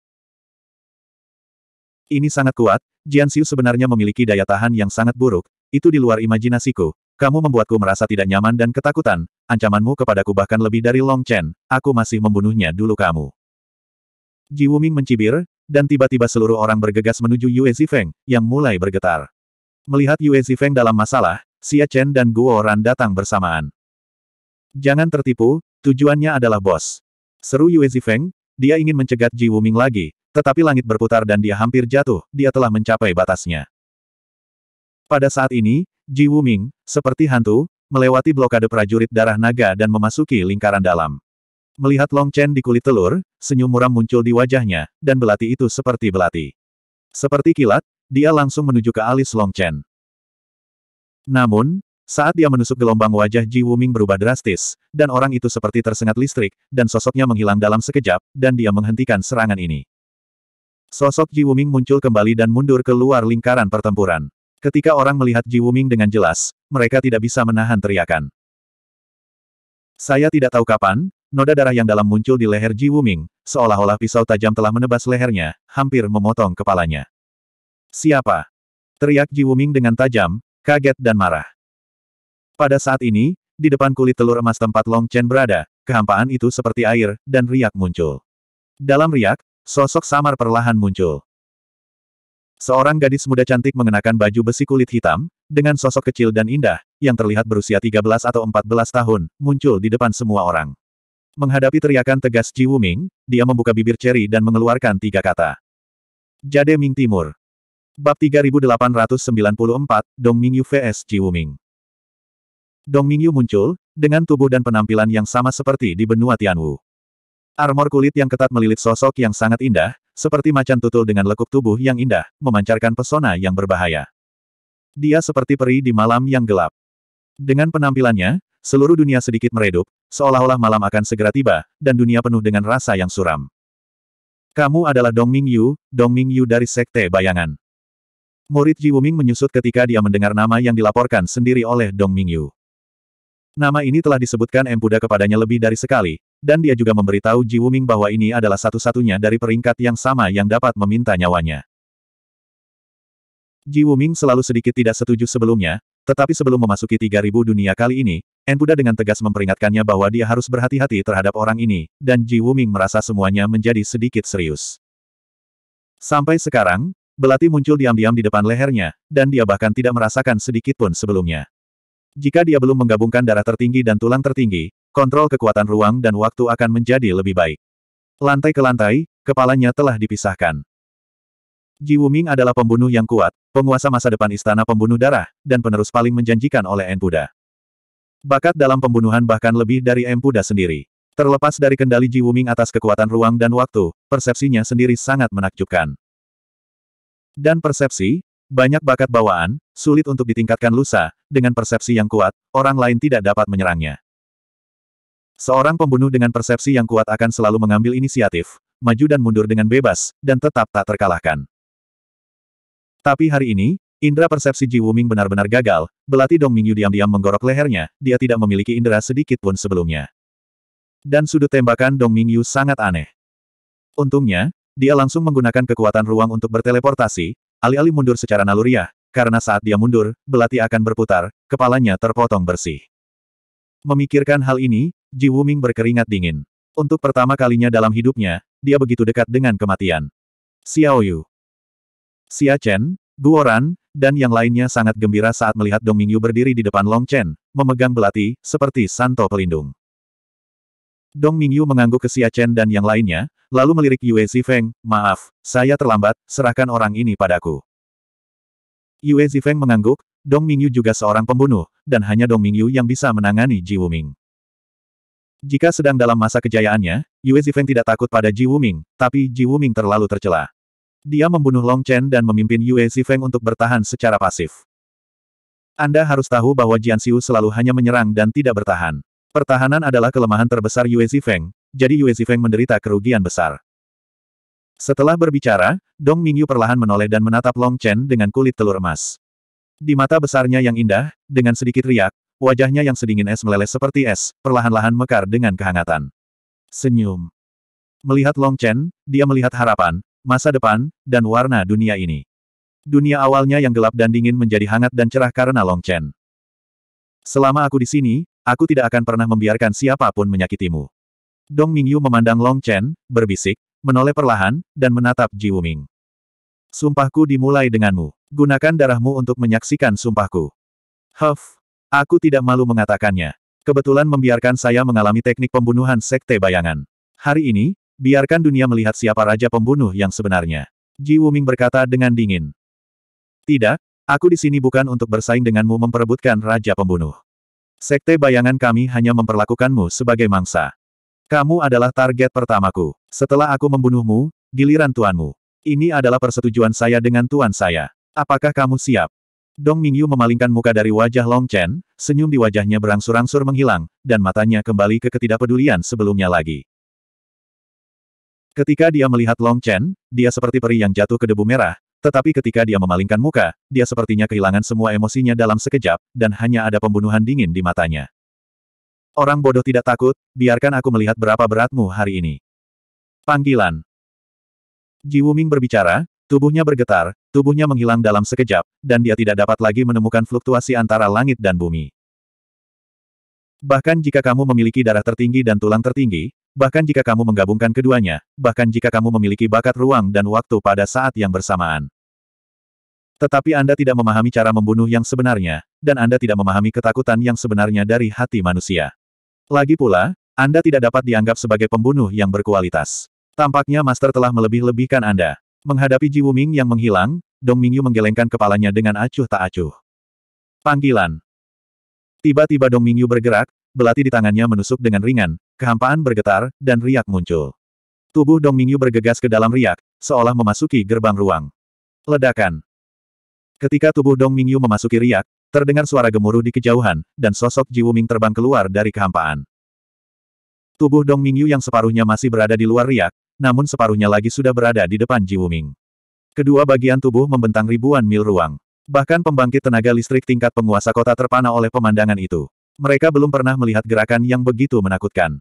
Ini sangat kuat, Jian Xiu sebenarnya memiliki daya tahan yang sangat buruk, itu di luar imajinasiku, kamu membuatku merasa tidak nyaman dan ketakutan. Ancamanmu kepadaku bahkan lebih dari Long Chen. Aku masih membunuhnya dulu kamu. Ji Wuming mencibir, dan tiba-tiba seluruh orang bergegas menuju Yue Zifeng, yang mulai bergetar. Melihat Yue Zifeng dalam masalah, Xia Chen dan Guo Ran datang bersamaan. Jangan tertipu, tujuannya adalah bos. Seru Yue Zifeng, dia ingin mencegat Ji Wuming lagi, tetapi langit berputar dan dia hampir jatuh, dia telah mencapai batasnya. Pada saat ini, Ji Wuming, seperti hantu, melewati blokade prajurit darah naga dan memasuki lingkaran dalam. Melihat Long Chen di kulit telur, senyum muram muncul di wajahnya, dan belati itu seperti belati. Seperti kilat, dia langsung menuju ke alis Long Chen. Namun, saat dia menusuk gelombang wajah Ji Wuming berubah drastis, dan orang itu seperti tersengat listrik, dan sosoknya menghilang dalam sekejap, dan dia menghentikan serangan ini. Sosok Ji Wuming muncul kembali dan mundur keluar lingkaran pertempuran. Ketika orang melihat Ji Wuming dengan jelas, mereka tidak bisa menahan teriakan. Saya tidak tahu kapan, noda darah yang dalam muncul di leher Ji Wuming, seolah-olah pisau tajam telah menebas lehernya, hampir memotong kepalanya. Siapa? Teriak Ji Wuming dengan tajam, kaget dan marah. Pada saat ini, di depan kulit telur emas tempat Long Chen berada, kehampaan itu seperti air, dan riak muncul. Dalam riak, sosok samar perlahan muncul. Seorang gadis muda cantik mengenakan baju besi kulit hitam, dengan sosok kecil dan indah, yang terlihat berusia 13 atau 14 tahun, muncul di depan semua orang. Menghadapi teriakan tegas Ji Wuming, dia membuka bibir ceri dan mengeluarkan tiga kata. Jade Ming Timur. Bab 3894, Dong Mingyu vs Ji Wuming. Dong Mingyu muncul, dengan tubuh dan penampilan yang sama seperti di benua Tianwu. Armor kulit yang ketat melilit sosok yang sangat indah, seperti macan tutul dengan lekuk tubuh yang indah, memancarkan pesona yang berbahaya. Dia seperti peri di malam yang gelap. Dengan penampilannya, Seluruh dunia sedikit meredup, seolah-olah malam akan segera tiba, dan dunia penuh dengan rasa yang suram. Kamu adalah Dong Mingyu, Dong Mingyu dari Sekte Bayangan. Murid Ji Wuming menyusut ketika dia mendengar nama yang dilaporkan sendiri oleh Dong Mingyu. Nama ini telah disebutkan Empuda kepadanya lebih dari sekali, dan dia juga memberitahu Ji Wuming bahwa ini adalah satu-satunya dari peringkat yang sama yang dapat meminta nyawanya. Ji Wuming selalu sedikit tidak setuju sebelumnya, tetapi sebelum memasuki 3000 dunia kali ini, En dengan tegas memperingatkannya bahwa dia harus berhati-hati terhadap orang ini, dan Ji Wuming merasa semuanya menjadi sedikit serius. Sampai sekarang, belati muncul diam-diam di depan lehernya, dan dia bahkan tidak merasakan sedikit pun sebelumnya. Jika dia belum menggabungkan darah tertinggi dan tulang tertinggi, kontrol kekuatan ruang dan waktu akan menjadi lebih baik. Lantai ke lantai, kepalanya telah dipisahkan. Ji Wuming adalah pembunuh yang kuat, penguasa masa depan Istana Pembunuh Darah, dan penerus paling menjanjikan oleh Empuda. Bakat dalam pembunuhan bahkan lebih dari Empuda sendiri. Terlepas dari kendali Ji Wuming atas kekuatan ruang dan waktu, persepsinya sendiri sangat menakjubkan. Dan persepsi, banyak bakat bawaan, sulit untuk ditingkatkan lusa, dengan persepsi yang kuat, orang lain tidak dapat menyerangnya. Seorang pembunuh dengan persepsi yang kuat akan selalu mengambil inisiatif, maju dan mundur dengan bebas, dan tetap tak terkalahkan. Tapi hari ini, indera persepsi Ji Wuming benar-benar gagal, belati Dong Mingyu diam-diam menggorok lehernya, dia tidak memiliki indera sedikit pun sebelumnya. Dan sudut tembakan Dong Mingyu sangat aneh. Untungnya, dia langsung menggunakan kekuatan ruang untuk berteleportasi, alih-alih mundur secara naluriah, karena saat dia mundur, belati akan berputar, kepalanya terpotong bersih. Memikirkan hal ini, Ji Wuming berkeringat dingin. Untuk pertama kalinya dalam hidupnya, dia begitu dekat dengan kematian. Xiao Yu. Xia Chen, Guoran, dan yang lainnya sangat gembira saat melihat Dong Mingyu berdiri di depan Long Chen, memegang belati, seperti santo pelindung. Dong Mingyu mengangguk ke Xia Chen dan yang lainnya, lalu melirik Yue Zifeng, maaf, saya terlambat, serahkan orang ini padaku. Yue Zifeng mengangguk, Dong Mingyu juga seorang pembunuh, dan hanya Dong Mingyu yang bisa menangani Ji Wuming. Jika sedang dalam masa kejayaannya, Yue Zifeng tidak takut pada Ji Wuming, tapi Ji Wuming terlalu tercela. Dia membunuh Long Chen dan memimpin Yue Zifeng untuk bertahan secara pasif. Anda harus tahu bahwa Jian Xiu selalu hanya menyerang dan tidak bertahan. Pertahanan adalah kelemahan terbesar Yue Zifeng, jadi Yue Zifeng menderita kerugian besar. Setelah berbicara, Dong Mingyu perlahan menoleh dan menatap Long Chen dengan kulit telur emas. Di mata besarnya yang indah, dengan sedikit riak, wajahnya yang sedingin es meleleh seperti es, perlahan-lahan mekar dengan kehangatan. Senyum. Melihat Long Chen, dia melihat harapan, masa depan, dan warna dunia ini. Dunia awalnya yang gelap dan dingin menjadi hangat dan cerah karena Long Chen. Selama aku di sini, aku tidak akan pernah membiarkan siapapun menyakitimu. Dong Mingyu memandang Long Chen, berbisik, menoleh perlahan, dan menatap Ji Wuming. Sumpahku dimulai denganmu. Gunakan darahmu untuk menyaksikan sumpahku. Huff, aku tidak malu mengatakannya. Kebetulan membiarkan saya mengalami teknik pembunuhan sekte bayangan. Hari ini, Biarkan dunia melihat siapa raja pembunuh yang sebenarnya. Ji Wuming berkata dengan dingin. Tidak, aku di sini bukan untuk bersaing denganmu memperebutkan raja pembunuh. Sekte bayangan kami hanya memperlakukanmu sebagai mangsa. Kamu adalah target pertamaku. Setelah aku membunuhmu, giliran tuanmu. Ini adalah persetujuan saya dengan tuan saya. Apakah kamu siap? Dong Mingyu memalingkan muka dari wajah Long Chen, senyum di wajahnya berangsur-angsur menghilang, dan matanya kembali ke ketidakpedulian sebelumnya lagi. Ketika dia melihat Long Chen, dia seperti peri yang jatuh ke debu merah, tetapi ketika dia memalingkan muka, dia sepertinya kehilangan semua emosinya dalam sekejap, dan hanya ada pembunuhan dingin di matanya. Orang bodoh tidak takut, biarkan aku melihat berapa beratmu hari ini. Panggilan. Ji Wuming berbicara, tubuhnya bergetar, tubuhnya menghilang dalam sekejap, dan dia tidak dapat lagi menemukan fluktuasi antara langit dan bumi. Bahkan jika kamu memiliki darah tertinggi dan tulang tertinggi, Bahkan jika kamu menggabungkan keduanya, bahkan jika kamu memiliki bakat ruang dan waktu pada saat yang bersamaan. Tetapi Anda tidak memahami cara membunuh yang sebenarnya, dan Anda tidak memahami ketakutan yang sebenarnya dari hati manusia. Lagi pula, Anda tidak dapat dianggap sebagai pembunuh yang berkualitas. Tampaknya Master telah melebih-lebihkan Anda. Menghadapi Ji Wuming yang menghilang, Dong Mingyu menggelengkan kepalanya dengan acuh tak acuh. Panggilan. Tiba-tiba Dong Mingyu bergerak, belati di tangannya menusuk dengan ringan, kehampaan bergetar, dan riak muncul. Tubuh Dong Mingyu bergegas ke dalam riak, seolah memasuki gerbang ruang. Ledakan. Ketika tubuh Dong Mingyu memasuki riak, terdengar suara gemuruh di kejauhan, dan sosok Ji Wuming terbang keluar dari kehampaan. Tubuh Dong Mingyu yang separuhnya masih berada di luar riak, namun separuhnya lagi sudah berada di depan Ji Wuming. Kedua bagian tubuh membentang ribuan mil ruang. Bahkan pembangkit tenaga listrik tingkat penguasa kota terpana oleh pemandangan itu. Mereka belum pernah melihat gerakan yang begitu menakutkan.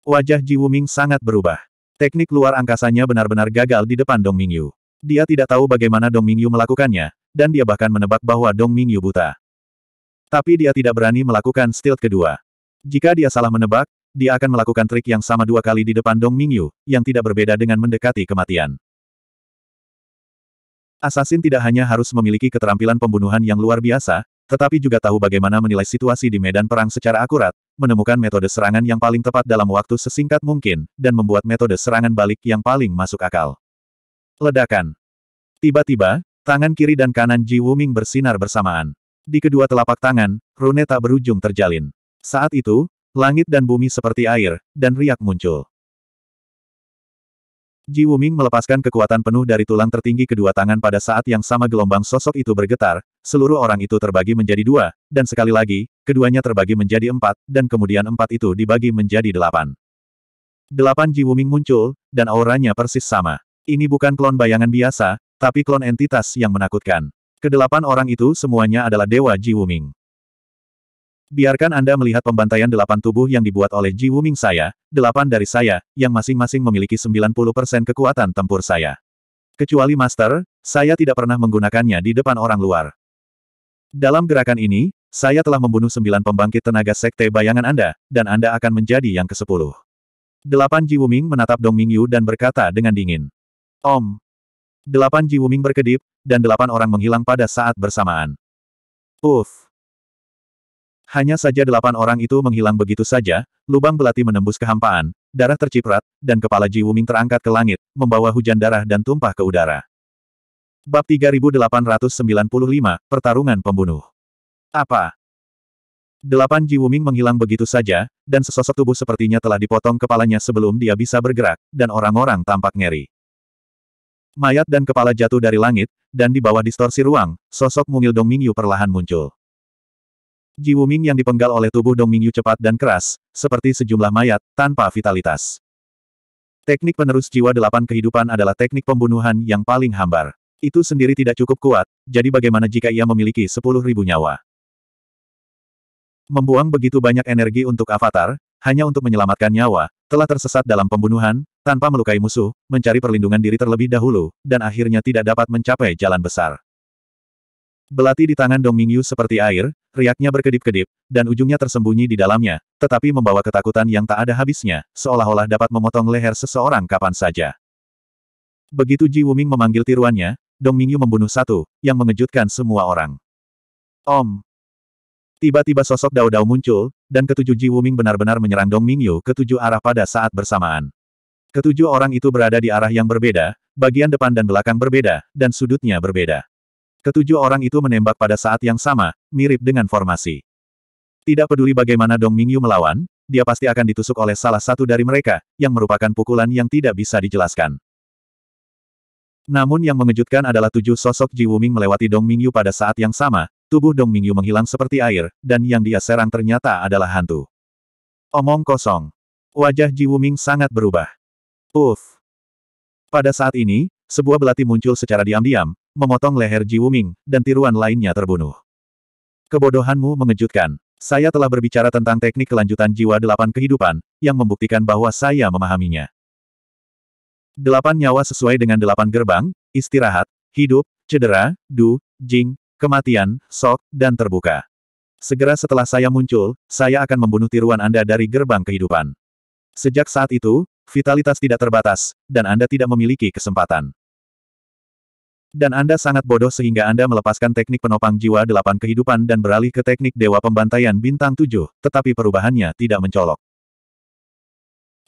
Wajah Ji Wuming sangat berubah. Teknik luar angkasanya benar-benar gagal di depan Dong Mingyu. Dia tidak tahu bagaimana Dong Mingyu melakukannya, dan dia bahkan menebak bahwa Dong Mingyu buta. Tapi dia tidak berani melakukan stilt kedua. Jika dia salah menebak, dia akan melakukan trik yang sama dua kali di depan Dong Mingyu, yang tidak berbeda dengan mendekati kematian. Assassin tidak hanya harus memiliki keterampilan pembunuhan yang luar biasa, tetapi juga tahu bagaimana menilai situasi di medan perang secara akurat, menemukan metode serangan yang paling tepat dalam waktu sesingkat mungkin, dan membuat metode serangan balik yang paling masuk akal. Ledakan. Tiba-tiba, tangan kiri dan kanan Ji Wuming bersinar bersamaan. Di kedua telapak tangan, rune tak berujung terjalin. Saat itu, langit dan bumi seperti air, dan riak muncul. Ji Wuming melepaskan kekuatan penuh dari tulang tertinggi kedua tangan pada saat yang sama gelombang sosok itu bergetar, seluruh orang itu terbagi menjadi dua, dan sekali lagi, keduanya terbagi menjadi empat, dan kemudian empat itu dibagi menjadi delapan. Delapan Ji Wuming muncul, dan auranya persis sama. Ini bukan klon bayangan biasa, tapi klon entitas yang menakutkan. Kedelapan orang itu semuanya adalah Dewa Ji Wuming. Biarkan Anda melihat pembantaian delapan tubuh yang dibuat oleh Ji Wuming saya, delapan dari saya, yang masing-masing memiliki 90% kekuatan tempur saya. Kecuali Master, saya tidak pernah menggunakannya di depan orang luar. Dalam gerakan ini, saya telah membunuh sembilan pembangkit tenaga sekte bayangan Anda, dan Anda akan menjadi yang ke kesepuluh. Delapan Ji Wuming menatap Dong Mingyu dan berkata dengan dingin. Om. Delapan Ji Wuming berkedip, dan delapan orang menghilang pada saat bersamaan. Uff. Hanya saja delapan orang itu menghilang begitu saja, lubang belati menembus kehampaan, darah terciprat, dan kepala Ji Wuming terangkat ke langit, membawa hujan darah dan tumpah ke udara. Bab 3895, Pertarungan Pembunuh. Apa? Delapan Ji Wuming menghilang begitu saja, dan sesosok tubuh sepertinya telah dipotong kepalanya sebelum dia bisa bergerak, dan orang-orang tampak ngeri. Mayat dan kepala jatuh dari langit, dan di bawah distorsi ruang, sosok mungil Dong Mingyu perlahan muncul. Ji Wuming yang dipenggal oleh tubuh Dong Mingyu cepat dan keras, seperti sejumlah mayat, tanpa vitalitas. Teknik penerus jiwa delapan kehidupan adalah teknik pembunuhan yang paling hambar. Itu sendiri tidak cukup kuat, jadi bagaimana jika ia memiliki sepuluh ribu nyawa? Membuang begitu banyak energi untuk avatar, hanya untuk menyelamatkan nyawa, telah tersesat dalam pembunuhan, tanpa melukai musuh, mencari perlindungan diri terlebih dahulu, dan akhirnya tidak dapat mencapai jalan besar. Belati di tangan Dong Mingyu seperti air, riaknya berkedip-kedip, dan ujungnya tersembunyi di dalamnya, tetapi membawa ketakutan yang tak ada habisnya, seolah-olah dapat memotong leher seseorang kapan saja. Begitu Ji Wuming memanggil tiruannya, Dong Mingyu membunuh satu, yang mengejutkan semua orang. Om. Tiba-tiba sosok Dao Dao muncul, dan ketujuh Ji Wuming benar-benar menyerang Dong Mingyu ke tujuh arah pada saat bersamaan. Ketujuh orang itu berada di arah yang berbeda, bagian depan dan belakang berbeda, dan sudutnya berbeda. Ketujuh orang itu menembak pada saat yang sama, mirip dengan formasi. Tidak peduli bagaimana Dong Mingyu melawan, dia pasti akan ditusuk oleh salah satu dari mereka, yang merupakan pukulan yang tidak bisa dijelaskan. Namun yang mengejutkan adalah tujuh sosok Ji Wuming melewati Dong Mingyu pada saat yang sama, tubuh Dong Mingyu menghilang seperti air, dan yang dia serang ternyata adalah hantu. Omong kosong. Wajah Ji Wuming sangat berubah. Uff. Pada saat ini, sebuah belati muncul secara diam-diam, memotong leher Ji Wuming, dan tiruan lainnya terbunuh. Kebodohanmu mengejutkan. Saya telah berbicara tentang teknik kelanjutan jiwa delapan kehidupan, yang membuktikan bahwa saya memahaminya. Delapan nyawa sesuai dengan delapan gerbang, istirahat, hidup, cedera, du, jing, kematian, sok, dan terbuka. Segera setelah saya muncul, saya akan membunuh tiruan Anda dari gerbang kehidupan. Sejak saat itu, vitalitas tidak terbatas, dan Anda tidak memiliki kesempatan. Dan Anda sangat bodoh sehingga Anda melepaskan teknik penopang jiwa delapan kehidupan dan beralih ke teknik dewa pembantaian bintang tujuh, tetapi perubahannya tidak mencolok.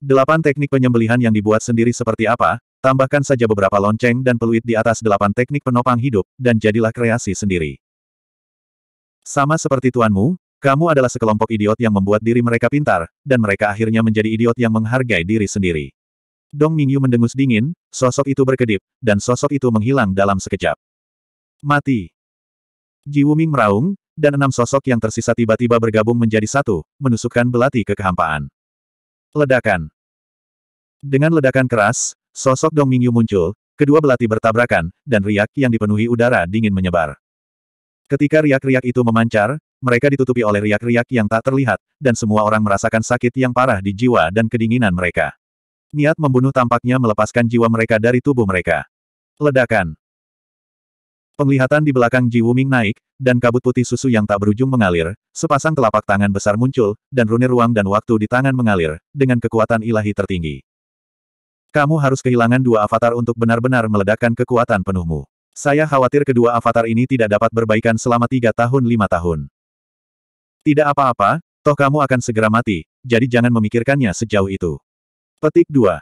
Delapan teknik penyembelihan yang dibuat sendiri seperti apa, tambahkan saja beberapa lonceng dan peluit di atas delapan teknik penopang hidup, dan jadilah kreasi sendiri. Sama seperti tuanmu, kamu adalah sekelompok idiot yang membuat diri mereka pintar, dan mereka akhirnya menjadi idiot yang menghargai diri sendiri. Dong Mingyu mendengus dingin, sosok itu berkedip, dan sosok itu menghilang dalam sekejap. Mati. Ji Wuming meraung, dan enam sosok yang tersisa tiba-tiba bergabung menjadi satu, menusukkan belati ke kehampaan. Ledakan. Dengan ledakan keras, sosok Dong Mingyu muncul, kedua belati bertabrakan, dan riak yang dipenuhi udara dingin menyebar. Ketika riak-riak itu memancar, mereka ditutupi oleh riak-riak yang tak terlihat, dan semua orang merasakan sakit yang parah di jiwa dan kedinginan mereka. Niat membunuh tampaknya melepaskan jiwa mereka dari tubuh mereka. Ledakan. Penglihatan di belakang Ji Wuming naik, dan kabut putih susu yang tak berujung mengalir, sepasang telapak tangan besar muncul, dan rune ruang dan waktu di tangan mengalir, dengan kekuatan ilahi tertinggi. Kamu harus kehilangan dua avatar untuk benar-benar meledakkan kekuatan penuhmu. Saya khawatir kedua avatar ini tidak dapat berbaikan selama tiga tahun lima tahun. Tidak apa-apa, toh kamu akan segera mati, jadi jangan memikirkannya sejauh itu. Petik 2.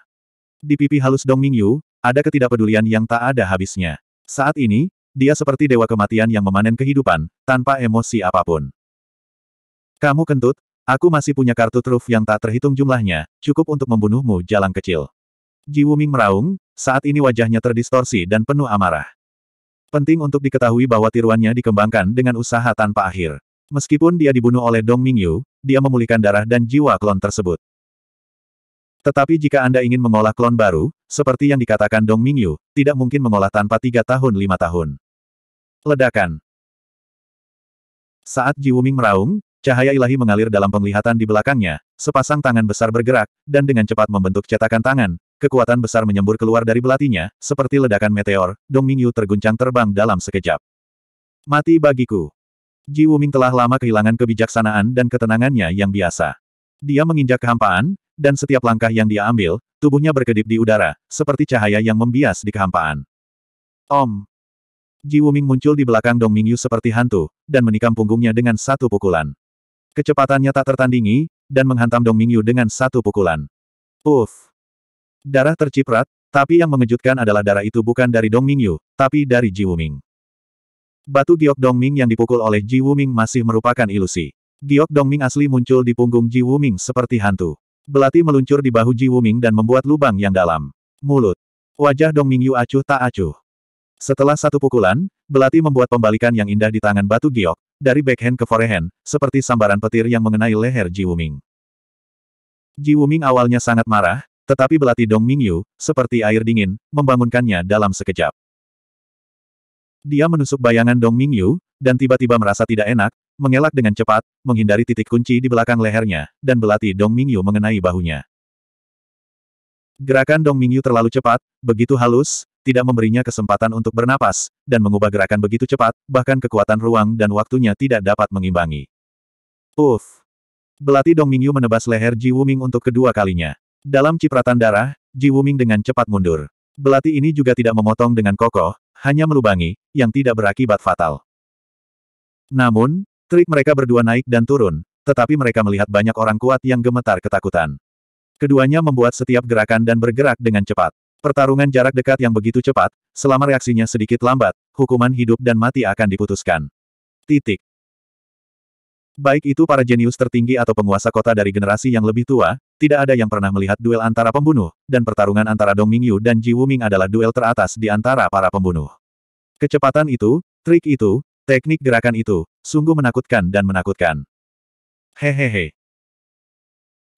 Di pipi halus Dong Mingyu, ada ketidakpedulian yang tak ada habisnya. Saat ini, dia seperti dewa kematian yang memanen kehidupan, tanpa emosi apapun. Kamu kentut, aku masih punya kartu truf yang tak terhitung jumlahnya, cukup untuk membunuhmu jalan kecil. Ji Wuming meraung, saat ini wajahnya terdistorsi dan penuh amarah. Penting untuk diketahui bahwa tiruannya dikembangkan dengan usaha tanpa akhir. Meskipun dia dibunuh oleh Dong Mingyu, dia memulihkan darah dan jiwa klon tersebut. Tetapi jika Anda ingin mengolah klon baru, seperti yang dikatakan Dong Mingyu, tidak mungkin mengolah tanpa tiga tahun lima tahun. Ledakan. Saat Ji Wuming meraung, cahaya ilahi mengalir dalam penglihatan di belakangnya, sepasang tangan besar bergerak, dan dengan cepat membentuk cetakan tangan, kekuatan besar menyembur keluar dari belatinya, seperti ledakan meteor, Dong Mingyu terguncang terbang dalam sekejap. Mati bagiku. Ji Wuming telah lama kehilangan kebijaksanaan dan ketenangannya yang biasa. Dia menginjak kehampaan, dan setiap langkah yang dia ambil, tubuhnya berkedip di udara, seperti cahaya yang membias di kehampaan. Om! Ji Wuming muncul di belakang Dong Mingyu seperti hantu, dan menikam punggungnya dengan satu pukulan. Kecepatannya tak tertandingi, dan menghantam Dong Mingyu dengan satu pukulan. Uff! Darah terciprat, tapi yang mengejutkan adalah darah itu bukan dari Dong Mingyu, tapi dari Ji Wuming. Batu giok Dong Ming yang dipukul oleh Ji Wuming masih merupakan ilusi. Giok Dong Ming asli muncul di punggung Ji Wuming seperti hantu. Belati meluncur di bahu Ji Wuming dan membuat lubang yang dalam. Mulut. Wajah Dong Mingyu acuh tak acuh. Setelah satu pukulan, Belati membuat pembalikan yang indah di tangan batu giok, dari backhand ke forehand, seperti sambaran petir yang mengenai leher Ji Wuming. Ji Wuming awalnya sangat marah, tetapi Belati Dong Mingyu, seperti air dingin, membangunkannya dalam sekejap. Dia menusuk bayangan Dong Mingyu, dan tiba-tiba merasa tidak enak, mengelak dengan cepat, menghindari titik kunci di belakang lehernya, dan belati Dong Mingyu mengenai bahunya. Gerakan Dong Mingyu terlalu cepat, begitu halus, tidak memberinya kesempatan untuk bernapas, dan mengubah gerakan begitu cepat, bahkan kekuatan ruang dan waktunya tidak dapat mengimbangi. Uff! Belati Dong Mingyu menebas leher Ji Wuming untuk kedua kalinya. Dalam cipratan darah, Ji Wuming dengan cepat mundur. Belati ini juga tidak memotong dengan kokoh, hanya melubangi, yang tidak berakibat fatal. Namun, Trik mereka berdua naik dan turun, tetapi mereka melihat banyak orang kuat yang gemetar ketakutan. Keduanya membuat setiap gerakan dan bergerak dengan cepat. Pertarungan jarak dekat yang begitu cepat, selama reaksinya sedikit lambat, hukuman hidup dan mati akan diputuskan. Titik. Baik itu para jenius tertinggi atau penguasa kota dari generasi yang lebih tua, tidak ada yang pernah melihat duel antara pembunuh, dan pertarungan antara Dong Mingyu dan Ji Wuming adalah duel teratas di antara para pembunuh. Kecepatan itu, trik itu, Teknik gerakan itu, sungguh menakutkan dan menakutkan. Hehehe.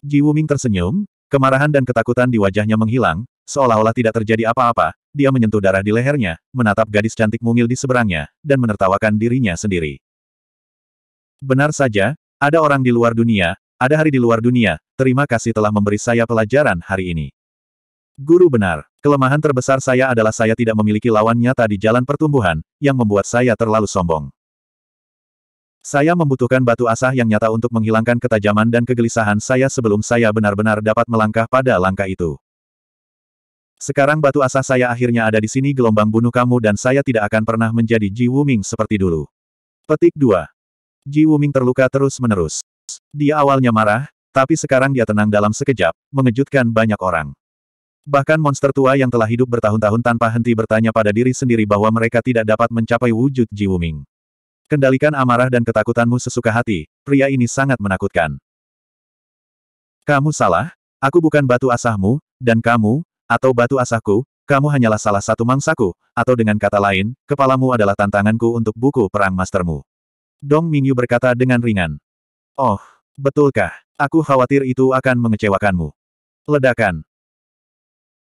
Ji Wuming tersenyum, kemarahan dan ketakutan di wajahnya menghilang, seolah-olah tidak terjadi apa-apa, dia menyentuh darah di lehernya, menatap gadis cantik mungil di seberangnya, dan menertawakan dirinya sendiri. Benar saja, ada orang di luar dunia, ada hari di luar dunia, terima kasih telah memberi saya pelajaran hari ini. Guru benar. Kelemahan terbesar saya adalah saya tidak memiliki lawan nyata di jalan pertumbuhan, yang membuat saya terlalu sombong. Saya membutuhkan batu asah yang nyata untuk menghilangkan ketajaman dan kegelisahan saya sebelum saya benar-benar dapat melangkah pada langkah itu. Sekarang batu asah saya akhirnya ada di sini gelombang bunuh kamu dan saya tidak akan pernah menjadi Ji Wuming seperti dulu. Petik 2. Ji Wuming terluka terus-menerus. Dia awalnya marah, tapi sekarang dia tenang dalam sekejap, mengejutkan banyak orang. Bahkan monster tua yang telah hidup bertahun-tahun tanpa henti bertanya pada diri sendiri bahwa mereka tidak dapat mencapai wujud Ji Wuming. Kendalikan amarah dan ketakutanmu sesuka hati, pria ini sangat menakutkan. Kamu salah, aku bukan batu asahmu, dan kamu, atau batu asahku, kamu hanyalah salah satu mangsaku, atau dengan kata lain, kepalamu adalah tantanganku untuk buku perang mastermu. Dong Mingyu berkata dengan ringan. Oh, betulkah? Aku khawatir itu akan mengecewakanmu. Ledakan.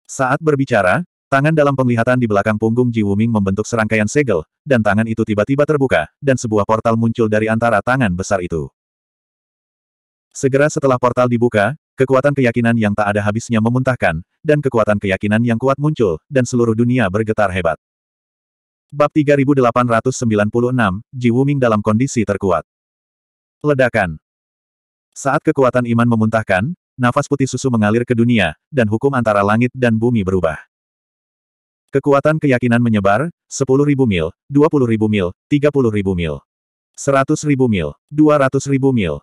Saat berbicara, tangan dalam penglihatan di belakang punggung Ji Wuming membentuk serangkaian segel, dan tangan itu tiba-tiba terbuka, dan sebuah portal muncul dari antara tangan besar itu. Segera setelah portal dibuka, kekuatan keyakinan yang tak ada habisnya memuntahkan, dan kekuatan keyakinan yang kuat muncul, dan seluruh dunia bergetar hebat. Bab 3896, Ji Wuming dalam kondisi terkuat. Ledakan. Saat kekuatan iman memuntahkan, nafas putih susu mengalir ke dunia, dan hukum antara langit dan bumi berubah. Kekuatan keyakinan menyebar, 10.000 mil, 20.000 mil, 30.000 mil. 100.000 mil, 200.000 mil.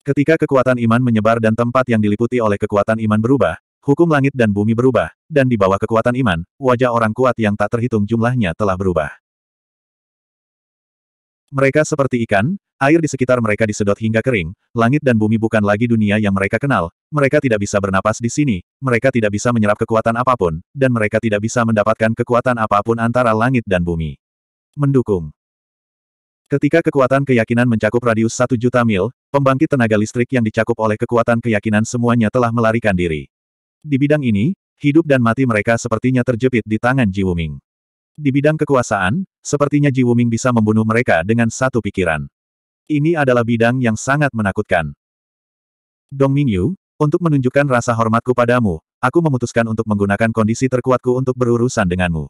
Ketika kekuatan iman menyebar dan tempat yang diliputi oleh kekuatan iman berubah, hukum langit dan bumi berubah, dan di bawah kekuatan iman, wajah orang kuat yang tak terhitung jumlahnya telah berubah. Mereka seperti ikan, air di sekitar mereka disedot hingga kering, langit dan bumi bukan lagi dunia yang mereka kenal, mereka tidak bisa bernapas di sini, mereka tidak bisa menyerap kekuatan apapun, dan mereka tidak bisa mendapatkan kekuatan apapun antara langit dan bumi. Mendukung Ketika kekuatan keyakinan mencakup radius 1 juta mil, pembangkit tenaga listrik yang dicakup oleh kekuatan keyakinan semuanya telah melarikan diri. Di bidang ini, hidup dan mati mereka sepertinya terjepit di tangan Ji Wuming. Di bidang kekuasaan, sepertinya Ji Wuming bisa membunuh mereka dengan satu pikiran. Ini adalah bidang yang sangat menakutkan. Dong Mingyu, untuk menunjukkan rasa hormatku padamu, aku memutuskan untuk menggunakan kondisi terkuatku untuk berurusan denganmu.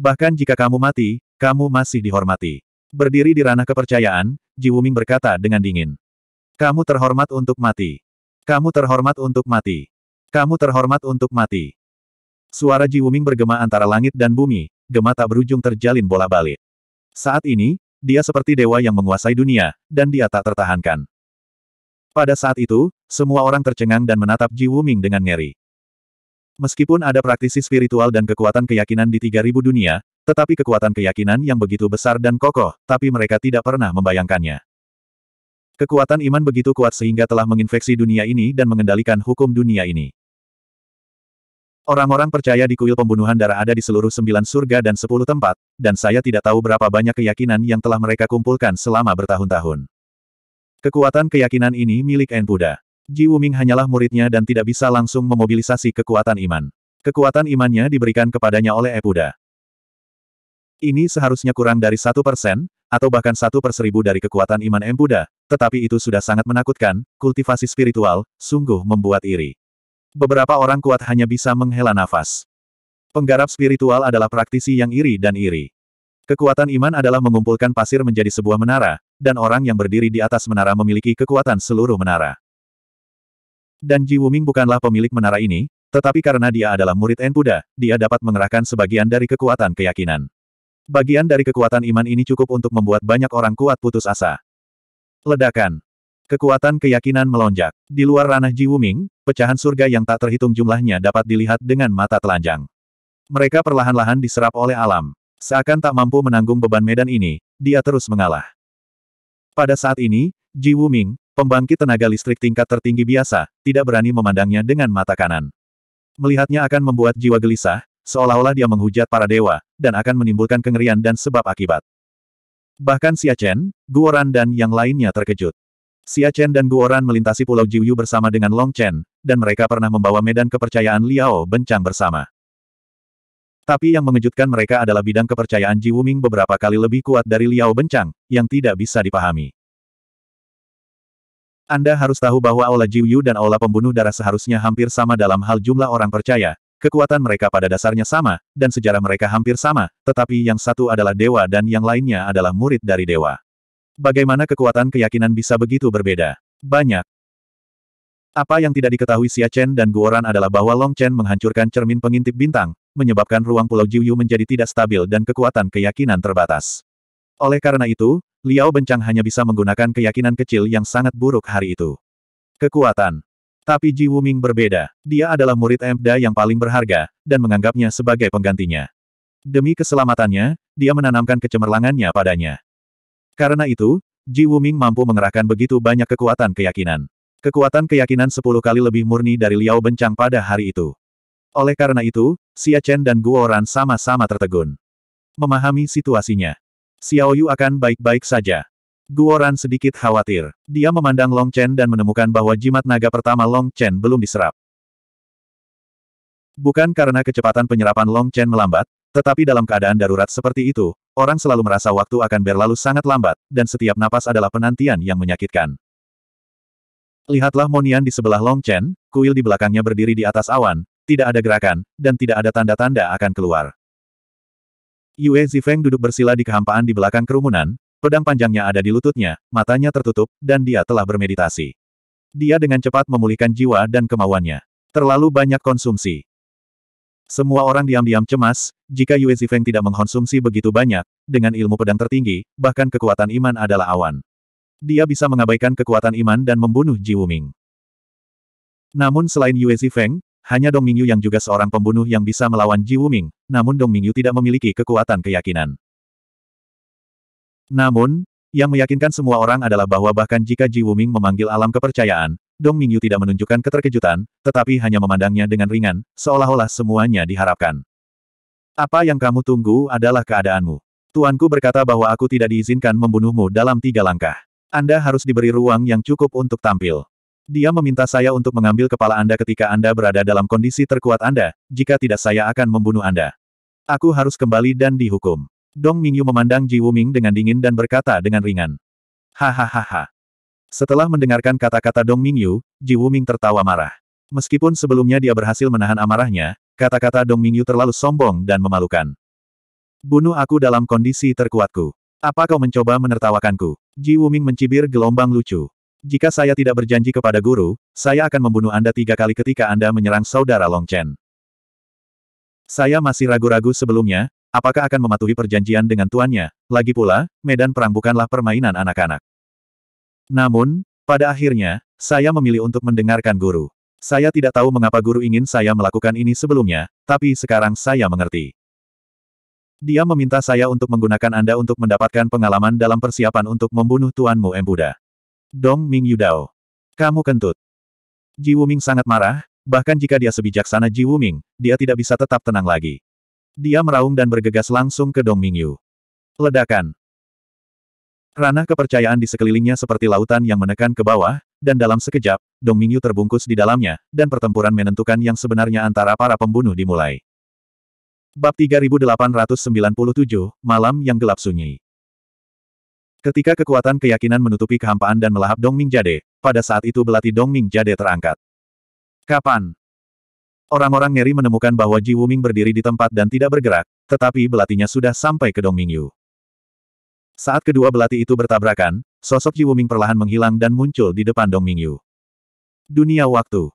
Bahkan jika kamu mati, kamu masih dihormati. Berdiri di ranah kepercayaan, Ji Wuming berkata dengan dingin. Kamu terhormat untuk mati. Kamu terhormat untuk mati. Kamu terhormat untuk mati. Suara Ji Wuming bergema antara langit dan bumi, gemata berujung terjalin bola balik. Saat ini, dia seperti dewa yang menguasai dunia, dan dia tak tertahankan. Pada saat itu, semua orang tercengang dan menatap Ji Wuming dengan ngeri. Meskipun ada praktisi spiritual dan kekuatan keyakinan di 3000 dunia, tetapi kekuatan keyakinan yang begitu besar dan kokoh, tapi mereka tidak pernah membayangkannya. Kekuatan iman begitu kuat sehingga telah menginfeksi dunia ini dan mengendalikan hukum dunia ini. Orang-orang percaya di kuil pembunuhan darah ada di seluruh sembilan surga dan sepuluh tempat, dan saya tidak tahu berapa banyak keyakinan yang telah mereka kumpulkan selama bertahun-tahun. Kekuatan keyakinan ini milik En Buddha. Ji Wuming hanyalah muridnya dan tidak bisa langsung memobilisasi kekuatan iman. Kekuatan imannya diberikan kepadanya oleh E Buddha. Ini seharusnya kurang dari satu persen, atau bahkan satu per seribu dari kekuatan iman M tetapi itu sudah sangat menakutkan, kultivasi spiritual, sungguh membuat iri beberapa orang kuat hanya bisa menghela nafas. Penggarap spiritual adalah praktisi yang iri dan iri. Kekuatan iman adalah mengumpulkan pasir menjadi sebuah menara, dan orang yang berdiri di atas menara memiliki kekuatan seluruh menara. Dan Ji Wuming bukanlah pemilik menara ini, tetapi karena dia adalah murid Enpuda, dia dapat mengerahkan sebagian dari kekuatan keyakinan. Bagian dari kekuatan iman ini cukup untuk membuat banyak orang kuat putus asa. Ledakan Kekuatan keyakinan melonjak. Di luar ranah Ji Wuming, pecahan surga yang tak terhitung jumlahnya dapat dilihat dengan mata telanjang. Mereka perlahan-lahan diserap oleh alam. Seakan tak mampu menanggung beban medan ini, dia terus mengalah. Pada saat ini, Ji Wuming, pembangkit tenaga listrik tingkat tertinggi biasa, tidak berani memandangnya dengan mata kanan. Melihatnya akan membuat jiwa gelisah, seolah-olah dia menghujat para dewa, dan akan menimbulkan kengerian dan sebab akibat. Bahkan Xia Chen, Guoran dan yang lainnya terkejut. Xia Chen dan Guoran melintasi Pulau Jiuyu bersama dengan Long Chen, dan mereka pernah membawa medan kepercayaan Liao bencang bersama. Tapi yang mengejutkan mereka adalah bidang kepercayaan Ji Wuming beberapa kali lebih kuat dari Liao bencang, yang tidak bisa dipahami. Anda harus tahu bahwa Aula Jiuyu dan Aula Pembunuh Darah seharusnya hampir sama dalam hal jumlah orang percaya, kekuatan mereka pada dasarnya sama, dan sejarah mereka hampir sama, tetapi yang satu adalah dewa dan yang lainnya adalah murid dari dewa. Bagaimana kekuatan keyakinan bisa begitu berbeda? Banyak. Apa yang tidak diketahui Xia Chen dan Guoran adalah bahwa Long Chen menghancurkan cermin pengintip bintang, menyebabkan ruang Pulau Jiuyu menjadi tidak stabil dan kekuatan keyakinan terbatas. Oleh karena itu, Liao Bencang hanya bisa menggunakan keyakinan kecil yang sangat buruk hari itu. Kekuatan. Tapi Ji Wuming berbeda. Dia adalah murid Emda yang paling berharga, dan menganggapnya sebagai penggantinya. Demi keselamatannya, dia menanamkan kecemerlangannya padanya. Karena itu, Ji Wuming mampu mengerahkan begitu banyak kekuatan keyakinan. Kekuatan keyakinan sepuluh kali lebih murni dari Liao Bencang pada hari itu. Oleh karena itu, Xia Chen dan Guo Ran sama-sama tertegun. Memahami situasinya. Xiao Yu akan baik-baik saja. Guo Ran sedikit khawatir. Dia memandang Long Chen dan menemukan bahwa jimat naga pertama Long Chen belum diserap. Bukan karena kecepatan penyerapan Long Chen melambat, tetapi dalam keadaan darurat seperti itu, orang selalu merasa waktu akan berlalu sangat lambat, dan setiap napas adalah penantian yang menyakitkan. Lihatlah Monian di sebelah Long Chen, kuil di belakangnya berdiri di atas awan, tidak ada gerakan, dan tidak ada tanda-tanda akan keluar. Yue Zifeng duduk bersila di kehampaan di belakang kerumunan, pedang panjangnya ada di lututnya, matanya tertutup, dan dia telah bermeditasi. Dia dengan cepat memulihkan jiwa dan kemauannya. Terlalu banyak konsumsi. Semua orang diam-diam cemas, jika Yue Zifeng tidak mengkonsumsi begitu banyak, dengan ilmu pedang tertinggi, bahkan kekuatan iman adalah awan. Dia bisa mengabaikan kekuatan iman dan membunuh Ji Wuming. Namun selain Yue Zifeng, hanya Dong Mingyu yang juga seorang pembunuh yang bisa melawan Ji Wuming, namun Dong Mingyu tidak memiliki kekuatan keyakinan. Namun, yang meyakinkan semua orang adalah bahwa bahkan jika Ji Wuming memanggil alam kepercayaan, Dong Mingyu tidak menunjukkan keterkejutan, tetapi hanya memandangnya dengan ringan, seolah-olah semuanya diharapkan. Apa yang kamu tunggu adalah keadaanmu. Tuanku berkata bahwa aku tidak diizinkan membunuhmu dalam tiga langkah. Anda harus diberi ruang yang cukup untuk tampil. Dia meminta saya untuk mengambil kepala Anda ketika Anda berada dalam kondisi terkuat Anda, jika tidak saya akan membunuh Anda. Aku harus kembali dan dihukum. Dong Mingyu memandang Ji Wuming dengan dingin dan berkata dengan ringan. Hahaha. Setelah mendengarkan kata-kata Dong Mingyu, Ji Wuming tertawa marah. Meskipun sebelumnya dia berhasil menahan amarahnya, kata-kata Dong Mingyu terlalu sombong dan memalukan. Bunuh aku dalam kondisi terkuatku. Apa kau mencoba menertawakanku? Ji Wuming mencibir gelombang lucu. Jika saya tidak berjanji kepada guru, saya akan membunuh Anda tiga kali ketika Anda menyerang saudara Long Chen. Saya masih ragu-ragu sebelumnya, apakah akan mematuhi perjanjian dengan tuannya, lagi pula, medan perang bukanlah permainan anak-anak. Namun, pada akhirnya, saya memilih untuk mendengarkan guru. Saya tidak tahu mengapa guru ingin saya melakukan ini sebelumnya, tapi sekarang saya mengerti. Dia meminta saya untuk menggunakan Anda untuk mendapatkan pengalaman dalam persiapan untuk membunuh Tuanmu Embuda. Dong Ming Yudao. Kamu kentut. Ji Wuming sangat marah, bahkan jika dia sebijaksana Ji Wuming, dia tidak bisa tetap tenang lagi. Dia meraung dan bergegas langsung ke Dong Mingyu. Ledakan. Ranah kepercayaan di sekelilingnya seperti lautan yang menekan ke bawah, dan dalam sekejap, Dong Mingyu terbungkus di dalamnya, dan pertempuran menentukan yang sebenarnya antara para pembunuh dimulai. Bab 3897, Malam yang Gelap Sunyi Ketika kekuatan keyakinan menutupi kehampaan dan melahap Dong Ming Jade, pada saat itu belati Dong Ming Jade terangkat. Kapan? Orang-orang Ngeri menemukan bahwa Ji Wuming berdiri di tempat dan tidak bergerak, tetapi belatinya sudah sampai ke Dong Mingyu. Saat kedua belati itu bertabrakan, sosok Ji Wuming perlahan menghilang dan muncul di depan Dong Mingyu. Dunia Waktu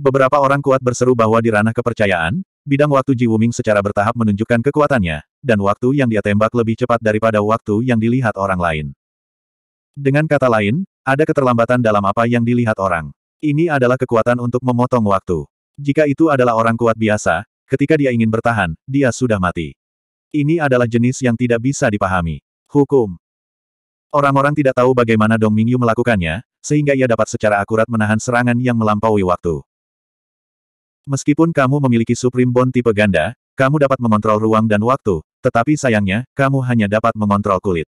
Beberapa orang kuat berseru bahwa di ranah kepercayaan, bidang waktu Ji Wuming secara bertahap menunjukkan kekuatannya, dan waktu yang dia tembak lebih cepat daripada waktu yang dilihat orang lain. Dengan kata lain, ada keterlambatan dalam apa yang dilihat orang. Ini adalah kekuatan untuk memotong waktu. Jika itu adalah orang kuat biasa, ketika dia ingin bertahan, dia sudah mati. Ini adalah jenis yang tidak bisa dipahami. Hukum. Orang-orang tidak tahu bagaimana Dong Mingyu melakukannya, sehingga ia dapat secara akurat menahan serangan yang melampaui waktu. Meskipun kamu memiliki Supreme Bond tipe ganda, kamu dapat mengontrol ruang dan waktu, tetapi sayangnya, kamu hanya dapat mengontrol kulit.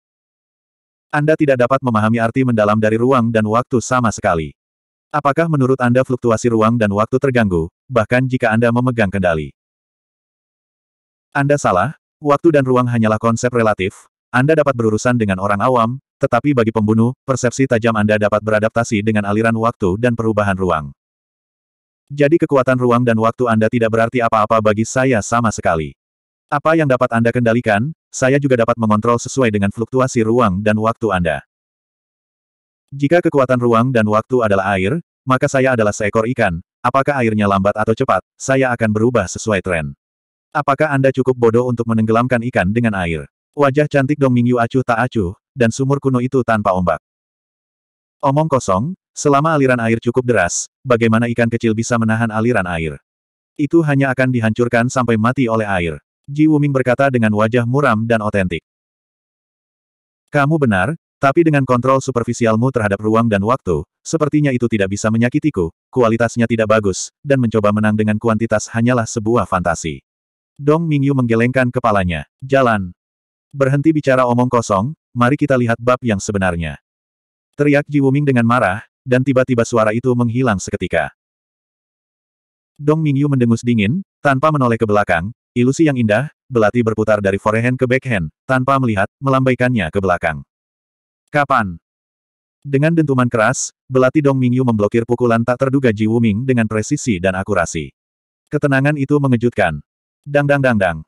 Anda tidak dapat memahami arti mendalam dari ruang dan waktu sama sekali. Apakah menurut Anda fluktuasi ruang dan waktu terganggu, bahkan jika Anda memegang kendali? Anda salah, Waktu dan ruang hanyalah konsep relatif, Anda dapat berurusan dengan orang awam, tetapi bagi pembunuh, persepsi tajam Anda dapat beradaptasi dengan aliran waktu dan perubahan ruang. Jadi kekuatan ruang dan waktu Anda tidak berarti apa-apa bagi saya sama sekali. Apa yang dapat Anda kendalikan, saya juga dapat mengontrol sesuai dengan fluktuasi ruang dan waktu Anda. Jika kekuatan ruang dan waktu adalah air, maka saya adalah seekor ikan, apakah airnya lambat atau cepat, saya akan berubah sesuai tren. Apakah Anda cukup bodoh untuk menenggelamkan ikan dengan air? Wajah cantik Dong Mingyu acuh tak acuh, dan sumur kuno itu tanpa ombak. Omong kosong, selama aliran air cukup deras, bagaimana ikan kecil bisa menahan aliran air? Itu hanya akan dihancurkan sampai mati oleh air. Ji Wuming berkata dengan wajah muram dan otentik. Kamu benar, tapi dengan kontrol superficialmu terhadap ruang dan waktu, sepertinya itu tidak bisa menyakitiku, kualitasnya tidak bagus, dan mencoba menang dengan kuantitas hanyalah sebuah fantasi. Dong Mingyu menggelengkan kepalanya. Jalan. Berhenti bicara omong kosong, mari kita lihat bab yang sebenarnya. Teriak Ji Wuming dengan marah, dan tiba-tiba suara itu menghilang seketika. Dong Mingyu mendengus dingin, tanpa menoleh ke belakang, ilusi yang indah, belati berputar dari forehand ke backhand, tanpa melihat, melambaikannya ke belakang. Kapan? Dengan dentuman keras, belati Dong Mingyu memblokir pukulan tak terduga Ji Wuming dengan presisi dan akurasi. Ketenangan itu mengejutkan, Dang dang dang dang.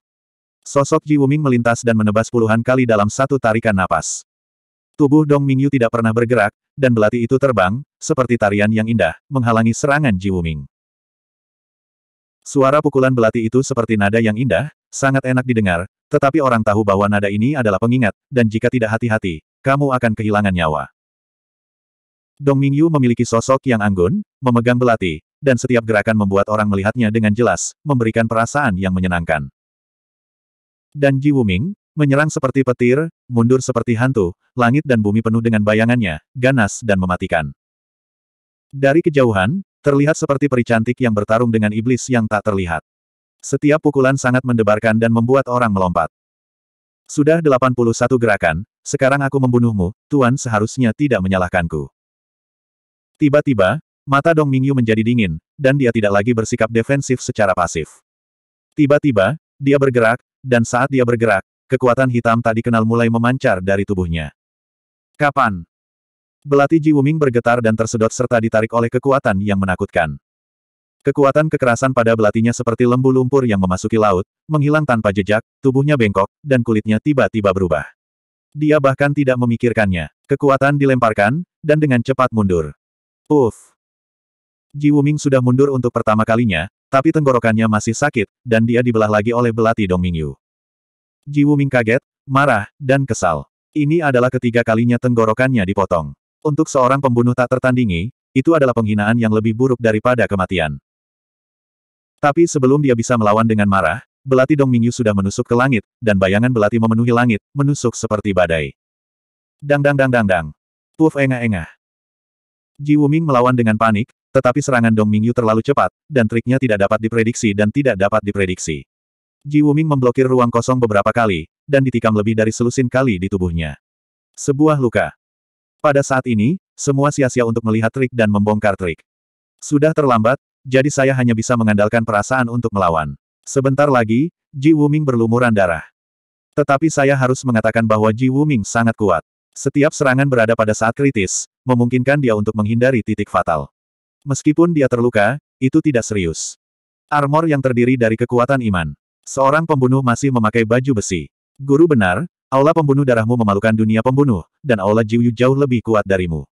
Sosok Ji Wuming melintas dan menebas puluhan kali dalam satu tarikan napas. Tubuh Dong Mingyu tidak pernah bergerak, dan belati itu terbang, seperti tarian yang indah, menghalangi serangan Ji Wuming. Suara pukulan belati itu seperti nada yang indah, sangat enak didengar, tetapi orang tahu bahwa nada ini adalah pengingat, dan jika tidak hati-hati, kamu akan kehilangan nyawa. Dong Mingyu memiliki sosok yang anggun, memegang belati, dan setiap gerakan membuat orang melihatnya dengan jelas, memberikan perasaan yang menyenangkan. Dan Ji Wuming, menyerang seperti petir, mundur seperti hantu, langit dan bumi penuh dengan bayangannya, ganas dan mematikan. Dari kejauhan, terlihat seperti peri cantik yang bertarung dengan iblis yang tak terlihat. Setiap pukulan sangat mendebarkan dan membuat orang melompat. Sudah 81 gerakan, sekarang aku membunuhmu, Tuan seharusnya tidak menyalahkanku. Tiba-tiba, Mata Dong Mingyu menjadi dingin, dan dia tidak lagi bersikap defensif secara pasif. Tiba-tiba, dia bergerak, dan saat dia bergerak, kekuatan hitam tak dikenal mulai memancar dari tubuhnya. Kapan? Belati Ji Wuming bergetar dan tersedot serta ditarik oleh kekuatan yang menakutkan. Kekuatan kekerasan pada belatinya seperti lembu lumpur yang memasuki laut, menghilang tanpa jejak, tubuhnya bengkok, dan kulitnya tiba-tiba berubah. Dia bahkan tidak memikirkannya. Kekuatan dilemparkan, dan dengan cepat mundur. Uff! Ji Wuming sudah mundur untuk pertama kalinya, tapi tenggorokannya masih sakit, dan dia dibelah lagi oleh belati Dong Mingyu. Ji Wuming kaget, marah, dan kesal. Ini adalah ketiga kalinya tenggorokannya dipotong. Untuk seorang pembunuh tak tertandingi, itu adalah penghinaan yang lebih buruk daripada kematian. Tapi sebelum dia bisa melawan dengan marah, belati Dong Mingyu sudah menusuk ke langit, dan bayangan belati memenuhi langit, menusuk seperti badai. Dang dang dang dang dang. Puf engah-engah. Ji Wuming melawan dengan panik, tetapi serangan Dong Mingyu terlalu cepat, dan triknya tidak dapat diprediksi dan tidak dapat diprediksi. Ji Wuming memblokir ruang kosong beberapa kali, dan ditikam lebih dari selusin kali di tubuhnya. Sebuah luka. Pada saat ini, semua sia-sia untuk melihat trik dan membongkar trik. Sudah terlambat, jadi saya hanya bisa mengandalkan perasaan untuk melawan. Sebentar lagi, Ji Wuming berlumuran darah. Tetapi saya harus mengatakan bahwa Ji Wuming sangat kuat. Setiap serangan berada pada saat kritis, memungkinkan dia untuk menghindari titik fatal. Meskipun dia terluka, itu tidak serius. Armor yang terdiri dari kekuatan iman. Seorang pembunuh masih memakai baju besi. Guru benar, aula pembunuh darahmu memalukan dunia pembunuh, dan aula Jiuyu jauh lebih kuat darimu.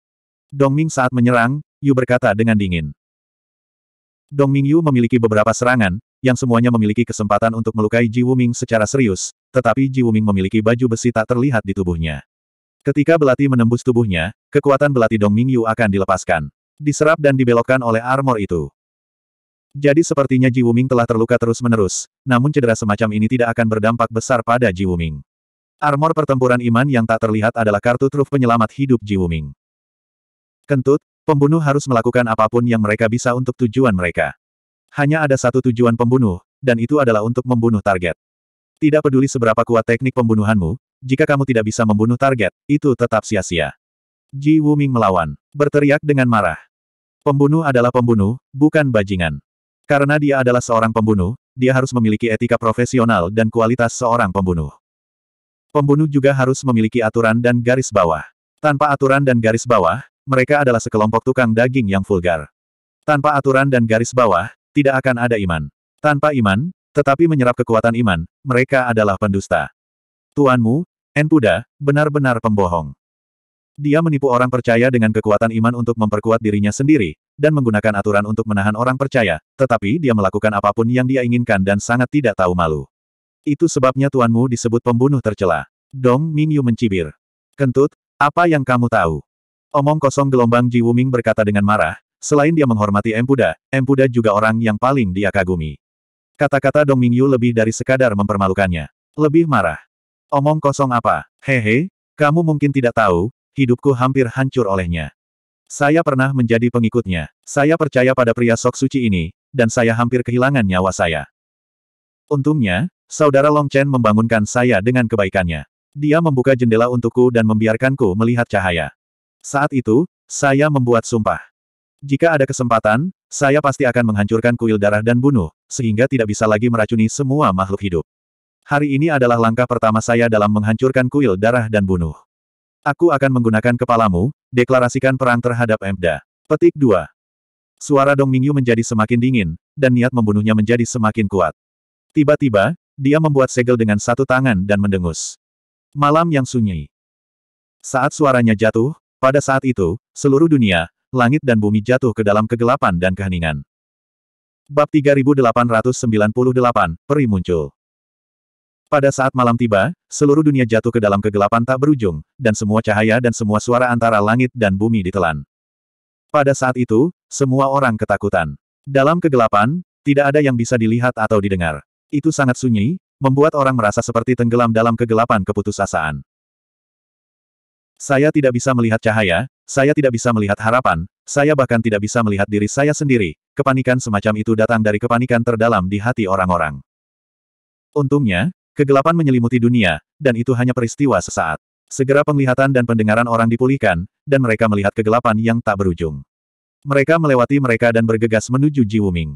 Dongming saat menyerang, Yu berkata dengan dingin. Dongming Yu memiliki beberapa serangan, yang semuanya memiliki kesempatan untuk melukai Ji Wuming secara serius, tetapi Ji Wuming memiliki baju besi tak terlihat di tubuhnya. Ketika belati menembus tubuhnya, kekuatan belati Dongming Yu akan dilepaskan diserap dan dibelokkan oleh armor itu. Jadi sepertinya Ji Wuming telah terluka terus-menerus, namun cedera semacam ini tidak akan berdampak besar pada Ji Wuming. Armor pertempuran iman yang tak terlihat adalah kartu truf penyelamat hidup Ji Wuming. Kentut, pembunuh harus melakukan apapun yang mereka bisa untuk tujuan mereka. Hanya ada satu tujuan pembunuh, dan itu adalah untuk membunuh target. Tidak peduli seberapa kuat teknik pembunuhanmu, jika kamu tidak bisa membunuh target, itu tetap sia-sia. Ji Wuming melawan, berteriak dengan marah. Pembunuh adalah pembunuh, bukan bajingan. Karena dia adalah seorang pembunuh, dia harus memiliki etika profesional dan kualitas seorang pembunuh. Pembunuh juga harus memiliki aturan dan garis bawah. Tanpa aturan dan garis bawah, mereka adalah sekelompok tukang daging yang vulgar. Tanpa aturan dan garis bawah, tidak akan ada iman. Tanpa iman, tetapi menyerap kekuatan iman, mereka adalah pendusta. Tuanmu, Enpuda, benar-benar pembohong. Dia menipu orang percaya dengan kekuatan iman untuk memperkuat dirinya sendiri, dan menggunakan aturan untuk menahan orang percaya, tetapi dia melakukan apapun yang dia inginkan dan sangat tidak tahu malu. Itu sebabnya tuanmu disebut pembunuh tercela. Dong Mingyu mencibir. Kentut, apa yang kamu tahu? Omong kosong gelombang Ji Wuming berkata dengan marah, selain dia menghormati Empuda, Empuda juga orang yang paling dia kagumi. Kata-kata Dong Mingyu lebih dari sekadar mempermalukannya. Lebih marah. Omong kosong apa? Hehe, kamu mungkin tidak tahu, Hidupku hampir hancur olehnya. Saya pernah menjadi pengikutnya. Saya percaya pada pria sok suci ini, dan saya hampir kehilangan nyawa saya. Untungnya, saudara Long Chen membangunkan saya dengan kebaikannya. Dia membuka jendela untukku dan membiarkanku melihat cahaya. Saat itu, saya membuat sumpah. Jika ada kesempatan, saya pasti akan menghancurkan kuil darah dan bunuh, sehingga tidak bisa lagi meracuni semua makhluk hidup. Hari ini adalah langkah pertama saya dalam menghancurkan kuil darah dan bunuh. Aku akan menggunakan kepalamu, deklarasikan perang terhadap Emda. Petik 2. Suara Dong Mingyu menjadi semakin dingin, dan niat membunuhnya menjadi semakin kuat. Tiba-tiba, dia membuat segel dengan satu tangan dan mendengus. Malam yang sunyi. Saat suaranya jatuh, pada saat itu, seluruh dunia, langit dan bumi jatuh ke dalam kegelapan dan keheningan. Bab 3898, Peri muncul. Pada saat malam tiba, seluruh dunia jatuh ke dalam kegelapan tak berujung, dan semua cahaya dan semua suara antara langit dan bumi ditelan. Pada saat itu, semua orang ketakutan. Dalam kegelapan, tidak ada yang bisa dilihat atau didengar. Itu sangat sunyi, membuat orang merasa seperti tenggelam dalam kegelapan keputusasaan. Saya tidak bisa melihat cahaya, saya tidak bisa melihat harapan, saya bahkan tidak bisa melihat diri saya sendiri. Kepanikan semacam itu datang dari kepanikan terdalam di hati orang-orang. Untungnya, Kegelapan menyelimuti dunia, dan itu hanya peristiwa sesaat. Segera penglihatan dan pendengaran orang dipulihkan, dan mereka melihat kegelapan yang tak berujung. Mereka melewati mereka dan bergegas menuju Ji Wuming.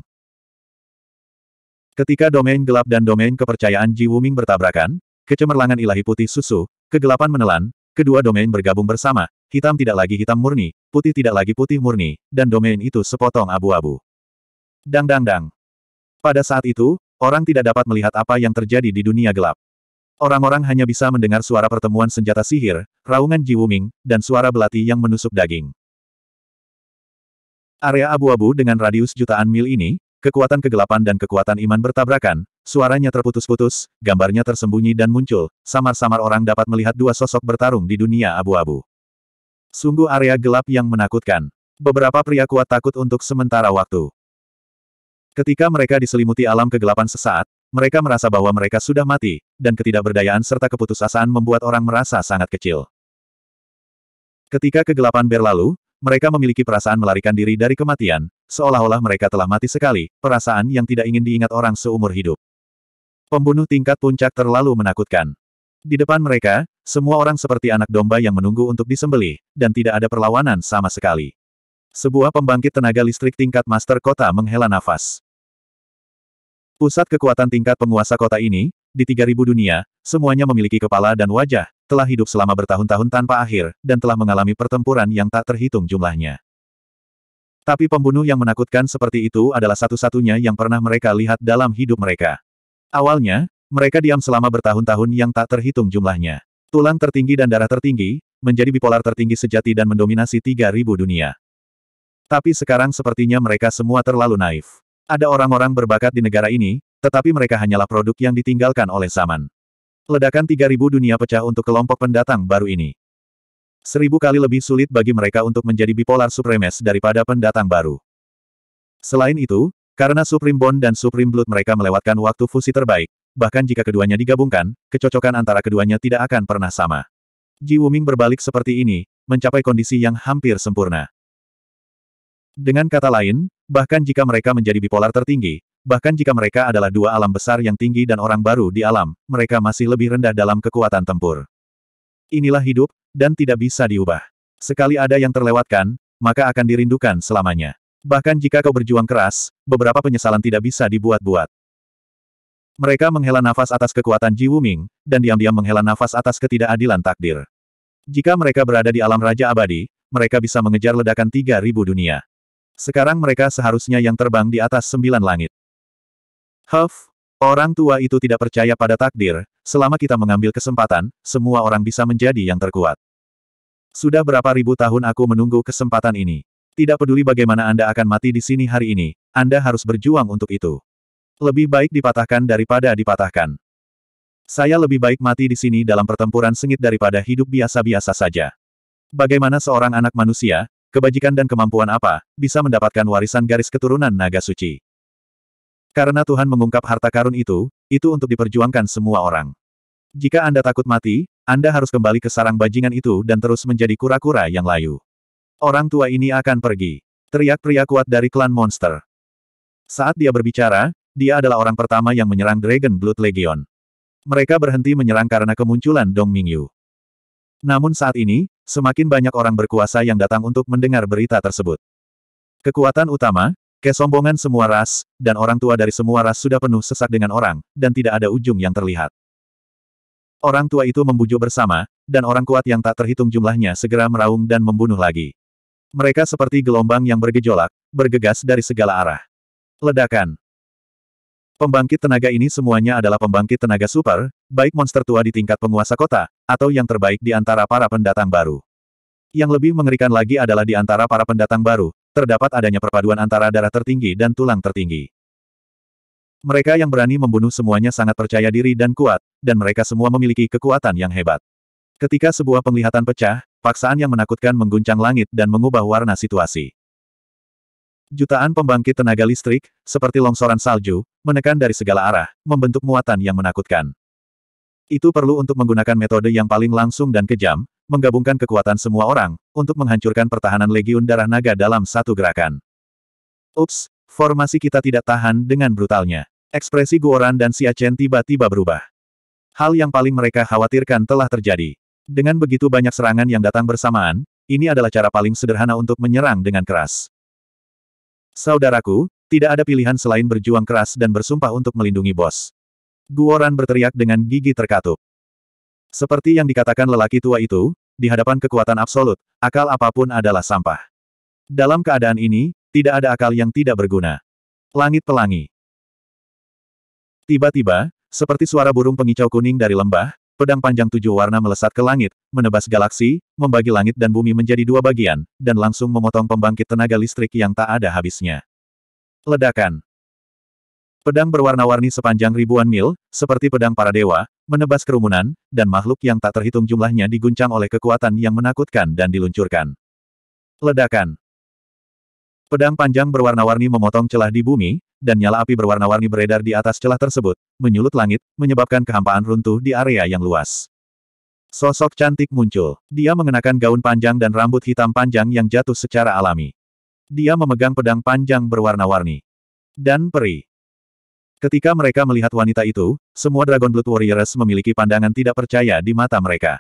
Ketika domain gelap dan domain kepercayaan Ji Wuming bertabrakan, kecemerlangan ilahi putih susu, kegelapan menelan, kedua domain bergabung bersama, hitam tidak lagi hitam murni, putih tidak lagi putih murni, dan domain itu sepotong abu-abu. Dang dang dang. Pada saat itu, Orang tidak dapat melihat apa yang terjadi di dunia gelap. Orang-orang hanya bisa mendengar suara pertemuan senjata sihir, raungan Ji Wuming, dan suara belati yang menusuk daging. Area abu-abu dengan radius jutaan mil ini, kekuatan kegelapan dan kekuatan iman bertabrakan, suaranya terputus-putus, gambarnya tersembunyi dan muncul, samar-samar orang dapat melihat dua sosok bertarung di dunia abu-abu. Sungguh area gelap yang menakutkan. Beberapa pria kuat takut untuk sementara waktu. Ketika mereka diselimuti alam kegelapan sesaat, mereka merasa bahwa mereka sudah mati, dan ketidakberdayaan serta keputusasaan membuat orang merasa sangat kecil. Ketika kegelapan berlalu, mereka memiliki perasaan melarikan diri dari kematian, seolah-olah mereka telah mati sekali, perasaan yang tidak ingin diingat orang seumur hidup. Pembunuh tingkat puncak terlalu menakutkan. Di depan mereka, semua orang seperti anak domba yang menunggu untuk disembelih, dan tidak ada perlawanan sama sekali. Sebuah pembangkit tenaga listrik tingkat master kota menghela nafas. Pusat kekuatan tingkat penguasa kota ini, di 3000 dunia, semuanya memiliki kepala dan wajah, telah hidup selama bertahun-tahun tanpa akhir, dan telah mengalami pertempuran yang tak terhitung jumlahnya. Tapi pembunuh yang menakutkan seperti itu adalah satu-satunya yang pernah mereka lihat dalam hidup mereka. Awalnya, mereka diam selama bertahun-tahun yang tak terhitung jumlahnya. Tulang tertinggi dan darah tertinggi, menjadi bipolar tertinggi sejati dan mendominasi 3000 dunia. Tapi sekarang sepertinya mereka semua terlalu naif. Ada orang-orang berbakat di negara ini, tetapi mereka hanyalah produk yang ditinggalkan oleh zaman. Ledakan 3000 dunia pecah untuk kelompok pendatang baru ini. Seribu kali lebih sulit bagi mereka untuk menjadi bipolar supremes daripada pendatang baru. Selain itu, karena Supreme Bond dan Supreme Blood mereka melewatkan waktu fusi terbaik, bahkan jika keduanya digabungkan, kecocokan antara keduanya tidak akan pernah sama. Ji Wuming berbalik seperti ini, mencapai kondisi yang hampir sempurna. Dengan kata lain, Bahkan jika mereka menjadi bipolar tertinggi, bahkan jika mereka adalah dua alam besar yang tinggi dan orang baru di alam, mereka masih lebih rendah dalam kekuatan tempur. Inilah hidup, dan tidak bisa diubah. Sekali ada yang terlewatkan, maka akan dirindukan selamanya. Bahkan jika kau berjuang keras, beberapa penyesalan tidak bisa dibuat-buat. Mereka menghela nafas atas kekuatan Ji Wuming, dan diam-diam menghela nafas atas ketidakadilan takdir. Jika mereka berada di alam Raja Abadi, mereka bisa mengejar ledakan 3.000 dunia. Sekarang mereka seharusnya yang terbang di atas sembilan langit. Huff, orang tua itu tidak percaya pada takdir, selama kita mengambil kesempatan, semua orang bisa menjadi yang terkuat. Sudah berapa ribu tahun aku menunggu kesempatan ini. Tidak peduli bagaimana Anda akan mati di sini hari ini, Anda harus berjuang untuk itu. Lebih baik dipatahkan daripada dipatahkan. Saya lebih baik mati di sini dalam pertempuran sengit daripada hidup biasa-biasa saja. Bagaimana seorang anak manusia, kebajikan dan kemampuan apa, bisa mendapatkan warisan garis keturunan naga suci. Karena Tuhan mengungkap harta karun itu, itu untuk diperjuangkan semua orang. Jika Anda takut mati, Anda harus kembali ke sarang bajingan itu dan terus menjadi kura-kura yang layu. Orang tua ini akan pergi. Teriak pria kuat dari klan monster. Saat dia berbicara, dia adalah orang pertama yang menyerang Dragon Blood Legion. Mereka berhenti menyerang karena kemunculan Dong Mingyu. Namun saat ini, Semakin banyak orang berkuasa yang datang untuk mendengar berita tersebut. Kekuatan utama, kesombongan semua ras, dan orang tua dari semua ras sudah penuh sesak dengan orang, dan tidak ada ujung yang terlihat. Orang tua itu membujuk bersama, dan orang kuat yang tak terhitung jumlahnya segera meraung dan membunuh lagi. Mereka seperti gelombang yang bergejolak, bergegas dari segala arah. Ledakan. Pembangkit tenaga ini semuanya adalah pembangkit tenaga super, baik monster tua di tingkat penguasa kota, atau yang terbaik di antara para pendatang baru. Yang lebih mengerikan lagi adalah di antara para pendatang baru, terdapat adanya perpaduan antara darah tertinggi dan tulang tertinggi. Mereka yang berani membunuh semuanya sangat percaya diri dan kuat, dan mereka semua memiliki kekuatan yang hebat. Ketika sebuah penglihatan pecah, paksaan yang menakutkan mengguncang langit dan mengubah warna situasi. Jutaan pembangkit tenaga listrik, seperti longsoran salju, menekan dari segala arah, membentuk muatan yang menakutkan. Itu perlu untuk menggunakan metode yang paling langsung dan kejam, menggabungkan kekuatan semua orang, untuk menghancurkan pertahanan legiun darah naga dalam satu gerakan. Ups, formasi kita tidak tahan dengan brutalnya. Ekspresi Guoran dan Siachen tiba-tiba berubah. Hal yang paling mereka khawatirkan telah terjadi. Dengan begitu banyak serangan yang datang bersamaan, ini adalah cara paling sederhana untuk menyerang dengan keras. Saudaraku, tidak ada pilihan selain berjuang keras dan bersumpah untuk melindungi bos. Guoran berteriak dengan gigi terkatup. Seperti yang dikatakan lelaki tua itu, di hadapan kekuatan absolut, akal apapun adalah sampah. Dalam keadaan ini, tidak ada akal yang tidak berguna. Langit Pelangi Tiba-tiba, seperti suara burung pengicau kuning dari lembah, pedang panjang tujuh warna melesat ke langit, menebas galaksi, membagi langit dan bumi menjadi dua bagian, dan langsung memotong pembangkit tenaga listrik yang tak ada habisnya. Ledakan Pedang berwarna-warni sepanjang ribuan mil, seperti pedang para dewa, menebas kerumunan, dan makhluk yang tak terhitung jumlahnya diguncang oleh kekuatan yang menakutkan dan diluncurkan. Ledakan Pedang panjang berwarna-warni memotong celah di bumi, dan nyala api berwarna-warni beredar di atas celah tersebut, menyulut langit, menyebabkan kehampaan runtuh di area yang luas. Sosok cantik muncul. Dia mengenakan gaun panjang dan rambut hitam panjang yang jatuh secara alami. Dia memegang pedang panjang berwarna-warni. Dan peri. Ketika mereka melihat wanita itu, semua Dragon Blood Warriors memiliki pandangan tidak percaya di mata mereka.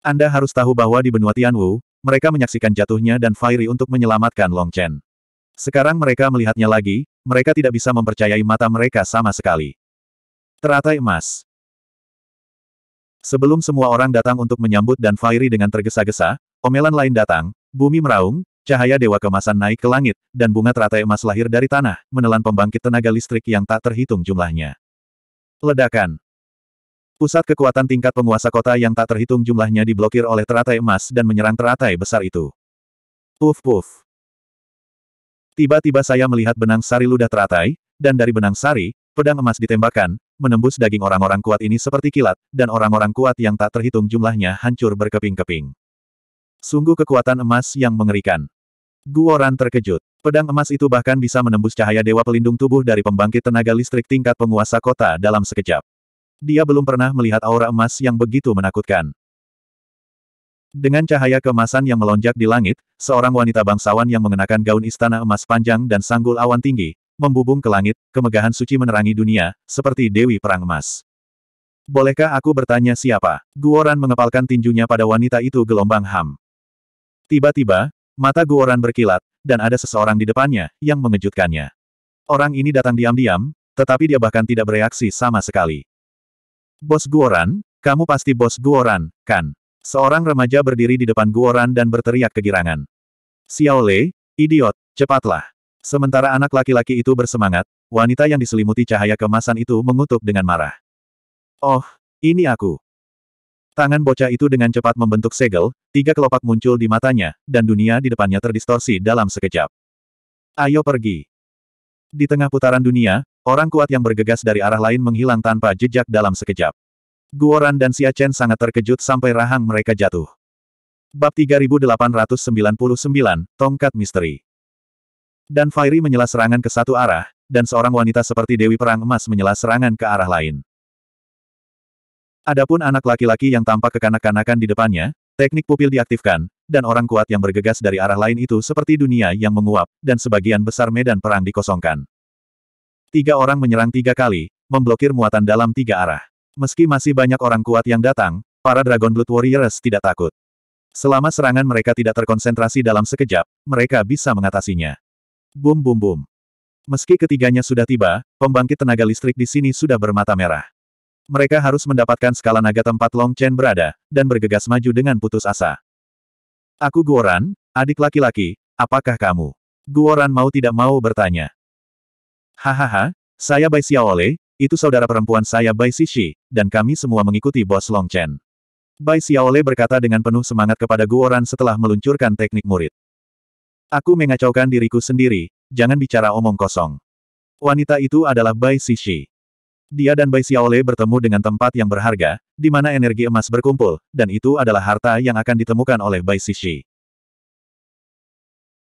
Anda harus tahu bahwa di benua Tianwu, mereka menyaksikan jatuhnya dan Fiery untuk menyelamatkan Long Chen. Sekarang mereka melihatnya lagi, mereka tidak bisa mempercayai mata mereka sama sekali. Teratai emas. Sebelum semua orang datang untuk menyambut dan Fairi dengan tergesa-gesa, omelan lain datang, bumi meraung, cahaya dewa kemasan naik ke langit, dan bunga teratai emas lahir dari tanah, menelan pembangkit tenaga listrik yang tak terhitung jumlahnya. Ledakan. Pusat kekuatan tingkat penguasa kota yang tak terhitung jumlahnya diblokir oleh teratai emas dan menyerang teratai besar itu. Puf puf. Tiba-tiba saya melihat benang sari ludah teratai, dan dari benang sari, pedang emas ditembakkan, menembus daging orang-orang kuat ini seperti kilat, dan orang-orang kuat yang tak terhitung jumlahnya hancur berkeping-keping. Sungguh kekuatan emas yang mengerikan. Guoran terkejut. Pedang emas itu bahkan bisa menembus cahaya dewa pelindung tubuh dari pembangkit tenaga listrik tingkat penguasa kota dalam sekejap. Dia belum pernah melihat aura emas yang begitu menakutkan. Dengan cahaya kemasan yang melonjak di langit, seorang wanita bangsawan yang mengenakan gaun istana emas panjang dan sanggul awan tinggi, membubung ke langit, kemegahan suci menerangi dunia, seperti Dewi Perang Emas. Bolehkah aku bertanya siapa? Guoran mengepalkan tinjunya pada wanita itu gelombang ham. Tiba-tiba, mata Guoran berkilat, dan ada seseorang di depannya, yang mengejutkannya. Orang ini datang diam-diam, tetapi dia bahkan tidak bereaksi sama sekali. Bos Guoran, kamu pasti bos Guoran, kan? Seorang remaja berdiri di depan Guoran dan berteriak kegirangan. Xiao Lei, idiot, cepatlah. Sementara anak laki-laki itu bersemangat, wanita yang diselimuti cahaya kemasan itu mengutuk dengan marah. Oh, ini aku. Tangan bocah itu dengan cepat membentuk segel, tiga kelopak muncul di matanya, dan dunia di depannya terdistorsi dalam sekejap. Ayo pergi. Di tengah putaran dunia, orang kuat yang bergegas dari arah lain menghilang tanpa jejak dalam sekejap. Guoran dan Xia Chen sangat terkejut sampai rahang mereka jatuh. Bab 3899, Tongkat Misteri Dan Fairy menyela serangan ke satu arah, dan seorang wanita seperti Dewi Perang Emas menyela serangan ke arah lain. Adapun anak laki-laki yang tampak kekanak-kanakan di depannya, teknik pupil diaktifkan, dan orang kuat yang bergegas dari arah lain itu seperti dunia yang menguap, dan sebagian besar medan perang dikosongkan. Tiga orang menyerang tiga kali, memblokir muatan dalam tiga arah. Meski masih banyak orang kuat yang datang, para Dragon Blood Warriors tidak takut. Selama serangan mereka tidak terkonsentrasi dalam sekejap, mereka bisa mengatasinya. Bum bum bum. Meski ketiganya sudah tiba, pembangkit tenaga listrik di sini sudah bermata merah. Mereka harus mendapatkan skala naga tempat Long Chen berada, dan bergegas maju dengan putus asa. Aku Guoran, adik laki-laki, apakah kamu? Guoran mau tidak mau bertanya. Hahaha, saya Bai Xiaole, itu saudara perempuan saya Bai Sishi, dan kami semua mengikuti bos Long Chen. Bai Xiaole berkata dengan penuh semangat kepada Guoran setelah meluncurkan teknik murid. Aku mengacaukan diriku sendiri, jangan bicara omong kosong. Wanita itu adalah Bai Sishi. Dia dan Bai Xiaole bertemu dengan tempat yang berharga, di mana energi emas berkumpul, dan itu adalah harta yang akan ditemukan oleh Bai Sishi.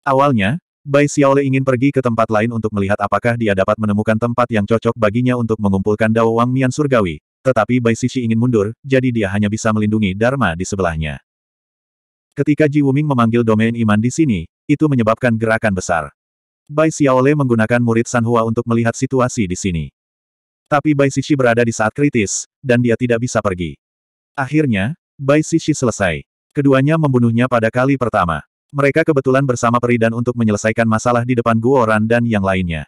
Awalnya, Bai Xiaole ingin pergi ke tempat lain untuk melihat apakah dia dapat menemukan tempat yang cocok baginya untuk mengumpulkan Dao Wang Mian Surgawi, tetapi Bai Sisi ingin mundur, jadi dia hanya bisa melindungi Dharma di sebelahnya. Ketika Ji Wuming memanggil domain iman di sini, itu menyebabkan gerakan besar. Bai Xiaole menggunakan murid Sanhua untuk melihat situasi di sini. Tapi Bai Sisi berada di saat kritis, dan dia tidak bisa pergi. Akhirnya, Bai Sisi selesai. Keduanya membunuhnya pada kali pertama. Mereka kebetulan bersama peri dan untuk menyelesaikan masalah di depan Guoran dan yang lainnya.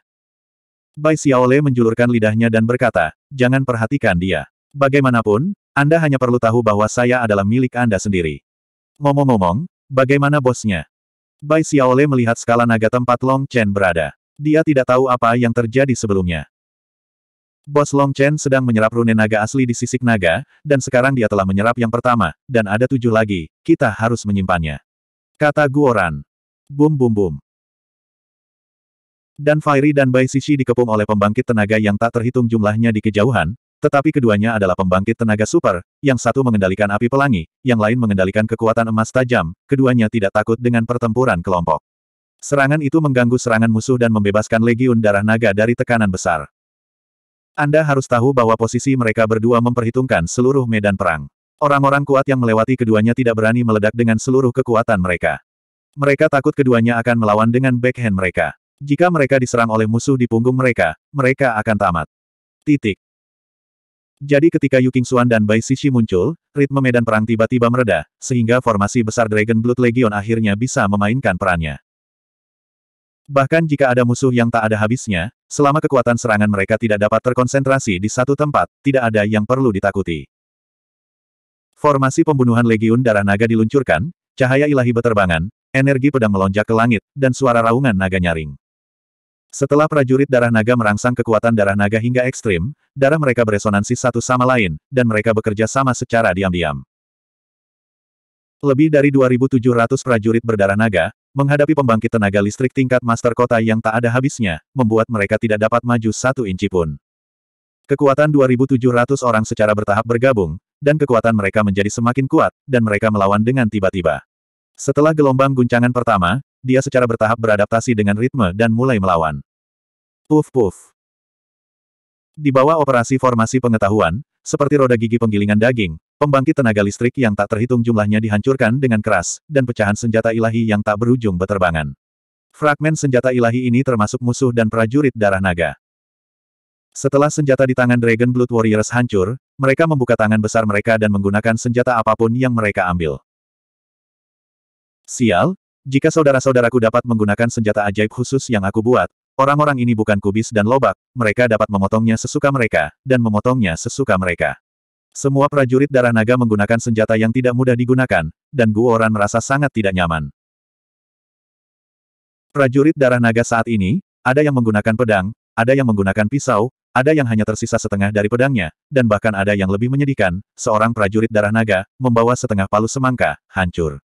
Bai Xiaole menjulurkan lidahnya dan berkata, jangan perhatikan dia. Bagaimanapun, Anda hanya perlu tahu bahwa saya adalah milik Anda sendiri. Ngomong-ngomong, bagaimana bosnya? Bai Xiaole melihat skala naga tempat Long Chen berada. Dia tidak tahu apa yang terjadi sebelumnya. Bos Long Chen sedang menyerap rune naga asli di sisik naga, dan sekarang dia telah menyerap yang pertama, dan ada tujuh lagi, kita harus menyimpannya. Kata Guoran. Bum bum bum. Dan Fairy dan Bai Sisi dikepung oleh pembangkit tenaga yang tak terhitung jumlahnya di kejauhan, tetapi keduanya adalah pembangkit tenaga super, yang satu mengendalikan api pelangi, yang lain mengendalikan kekuatan emas tajam, keduanya tidak takut dengan pertempuran kelompok. Serangan itu mengganggu serangan musuh dan membebaskan legiun darah naga dari tekanan besar. Anda harus tahu bahwa posisi mereka berdua memperhitungkan seluruh medan perang. Orang-orang kuat yang melewati keduanya tidak berani meledak dengan seluruh kekuatan mereka. Mereka takut keduanya akan melawan dengan backhand mereka. Jika mereka diserang oleh musuh di punggung mereka, mereka akan tamat. Titik. Jadi ketika Yu King Xuan dan Bai Sishi muncul, ritme medan perang tiba-tiba mereda, sehingga formasi besar Dragon Blood Legion akhirnya bisa memainkan perannya. Bahkan jika ada musuh yang tak ada habisnya, selama kekuatan serangan mereka tidak dapat terkonsentrasi di satu tempat, tidak ada yang perlu ditakuti. Formasi pembunuhan Legiun Darah Naga diluncurkan, cahaya ilahi beterbangan, energi pedang melonjak ke langit, dan suara raungan naga nyaring. Setelah prajurit darah naga merangsang kekuatan darah naga hingga ekstrim, darah mereka beresonansi satu sama lain, dan mereka bekerja sama secara diam-diam. Lebih dari 2.700 prajurit berdarah naga, menghadapi pembangkit tenaga listrik tingkat master kota yang tak ada habisnya, membuat mereka tidak dapat maju satu inci pun. Kekuatan 2.700 orang secara bertahap bergabung, dan kekuatan mereka menjadi semakin kuat, dan mereka melawan dengan tiba-tiba. Setelah gelombang guncangan pertama, dia secara bertahap beradaptasi dengan ritme dan mulai melawan. Puf puf. Di bawah operasi formasi pengetahuan, seperti roda gigi penggilingan daging, pembangkit tenaga listrik yang tak terhitung jumlahnya dihancurkan dengan keras, dan pecahan senjata ilahi yang tak berujung beterbangan. Fragmen senjata ilahi ini termasuk musuh dan prajurit darah naga. Setelah senjata di tangan Dragon Blood Warriors hancur, mereka membuka tangan besar mereka dan menggunakan senjata apapun yang mereka ambil. Sial, jika saudara-saudaraku dapat menggunakan senjata ajaib khusus yang aku buat, orang-orang ini bukan kubis dan lobak, mereka dapat memotongnya sesuka mereka, dan memotongnya sesuka mereka. Semua prajurit darah naga menggunakan senjata yang tidak mudah digunakan, dan orang merasa sangat tidak nyaman. Prajurit darah naga saat ini, ada yang menggunakan pedang, ada yang menggunakan pisau, ada yang hanya tersisa setengah dari pedangnya, dan bahkan ada yang lebih menyedihkan, seorang prajurit darah naga, membawa setengah palu semangka, hancur.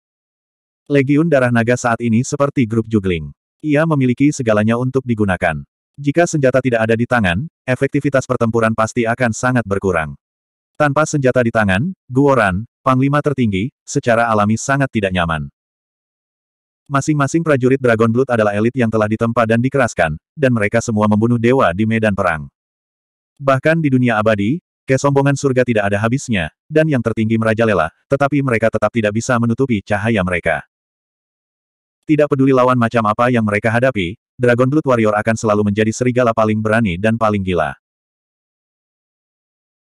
Legiun darah naga saat ini seperti grup juggling. Ia memiliki segalanya untuk digunakan. Jika senjata tidak ada di tangan, efektivitas pertempuran pasti akan sangat berkurang. Tanpa senjata di tangan, Guoran, panglima tertinggi, secara alami sangat tidak nyaman. Masing-masing prajurit Dragon Blood adalah elit yang telah ditempa dan dikeraskan, dan mereka semua membunuh dewa di medan perang. Bahkan di dunia abadi, kesombongan surga tidak ada habisnya, dan yang tertinggi merajalela, tetapi mereka tetap tidak bisa menutupi cahaya mereka. Tidak peduli lawan macam apa yang mereka hadapi, Dragon Blood Warrior akan selalu menjadi serigala paling berani dan paling gila.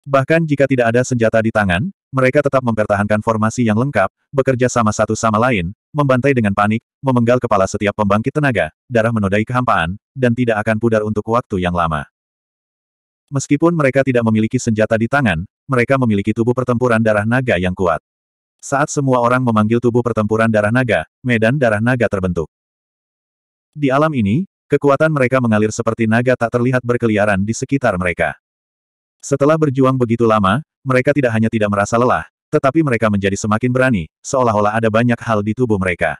Bahkan jika tidak ada senjata di tangan, mereka tetap mempertahankan formasi yang lengkap, bekerja sama satu sama lain, membantai dengan panik, memenggal kepala setiap pembangkit tenaga, darah menodai kehampaan, dan tidak akan pudar untuk waktu yang lama. Meskipun mereka tidak memiliki senjata di tangan, mereka memiliki tubuh pertempuran darah naga yang kuat. Saat semua orang memanggil tubuh pertempuran darah naga, medan darah naga terbentuk. Di alam ini, kekuatan mereka mengalir seperti naga tak terlihat berkeliaran di sekitar mereka. Setelah berjuang begitu lama, mereka tidak hanya tidak merasa lelah, tetapi mereka menjadi semakin berani, seolah-olah ada banyak hal di tubuh mereka.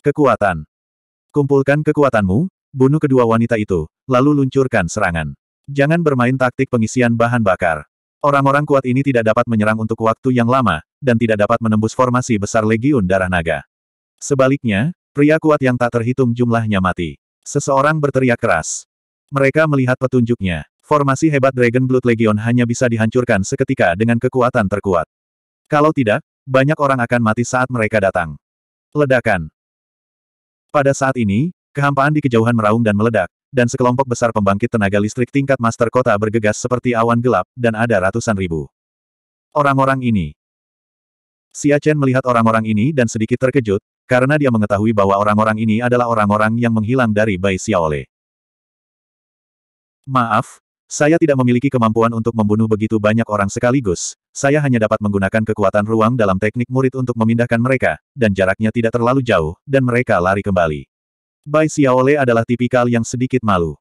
Kekuatan. Kumpulkan kekuatanmu, bunuh kedua wanita itu, lalu luncurkan serangan. Jangan bermain taktik pengisian bahan bakar. Orang-orang kuat ini tidak dapat menyerang untuk waktu yang lama, dan tidak dapat menembus formasi besar Legiun Darah Naga. Sebaliknya, pria kuat yang tak terhitung jumlahnya mati. Seseorang berteriak keras. Mereka melihat petunjuknya. Formasi hebat Dragon Blood Legion hanya bisa dihancurkan seketika dengan kekuatan terkuat. Kalau tidak, banyak orang akan mati saat mereka datang. Ledakan. Pada saat ini, kehampaan di kejauhan meraung dan meledak, dan sekelompok besar pembangkit tenaga listrik tingkat master kota bergegas seperti awan gelap, dan ada ratusan ribu. Orang-orang ini. Xia Chen melihat orang-orang ini dan sedikit terkejut, karena dia mengetahui bahwa orang-orang ini adalah orang-orang yang menghilang dari Bai Xiaole. Maaf, saya tidak memiliki kemampuan untuk membunuh begitu banyak orang sekaligus, saya hanya dapat menggunakan kekuatan ruang dalam teknik murid untuk memindahkan mereka, dan jaraknya tidak terlalu jauh, dan mereka lari kembali. Bai Xiaole adalah tipikal yang sedikit malu.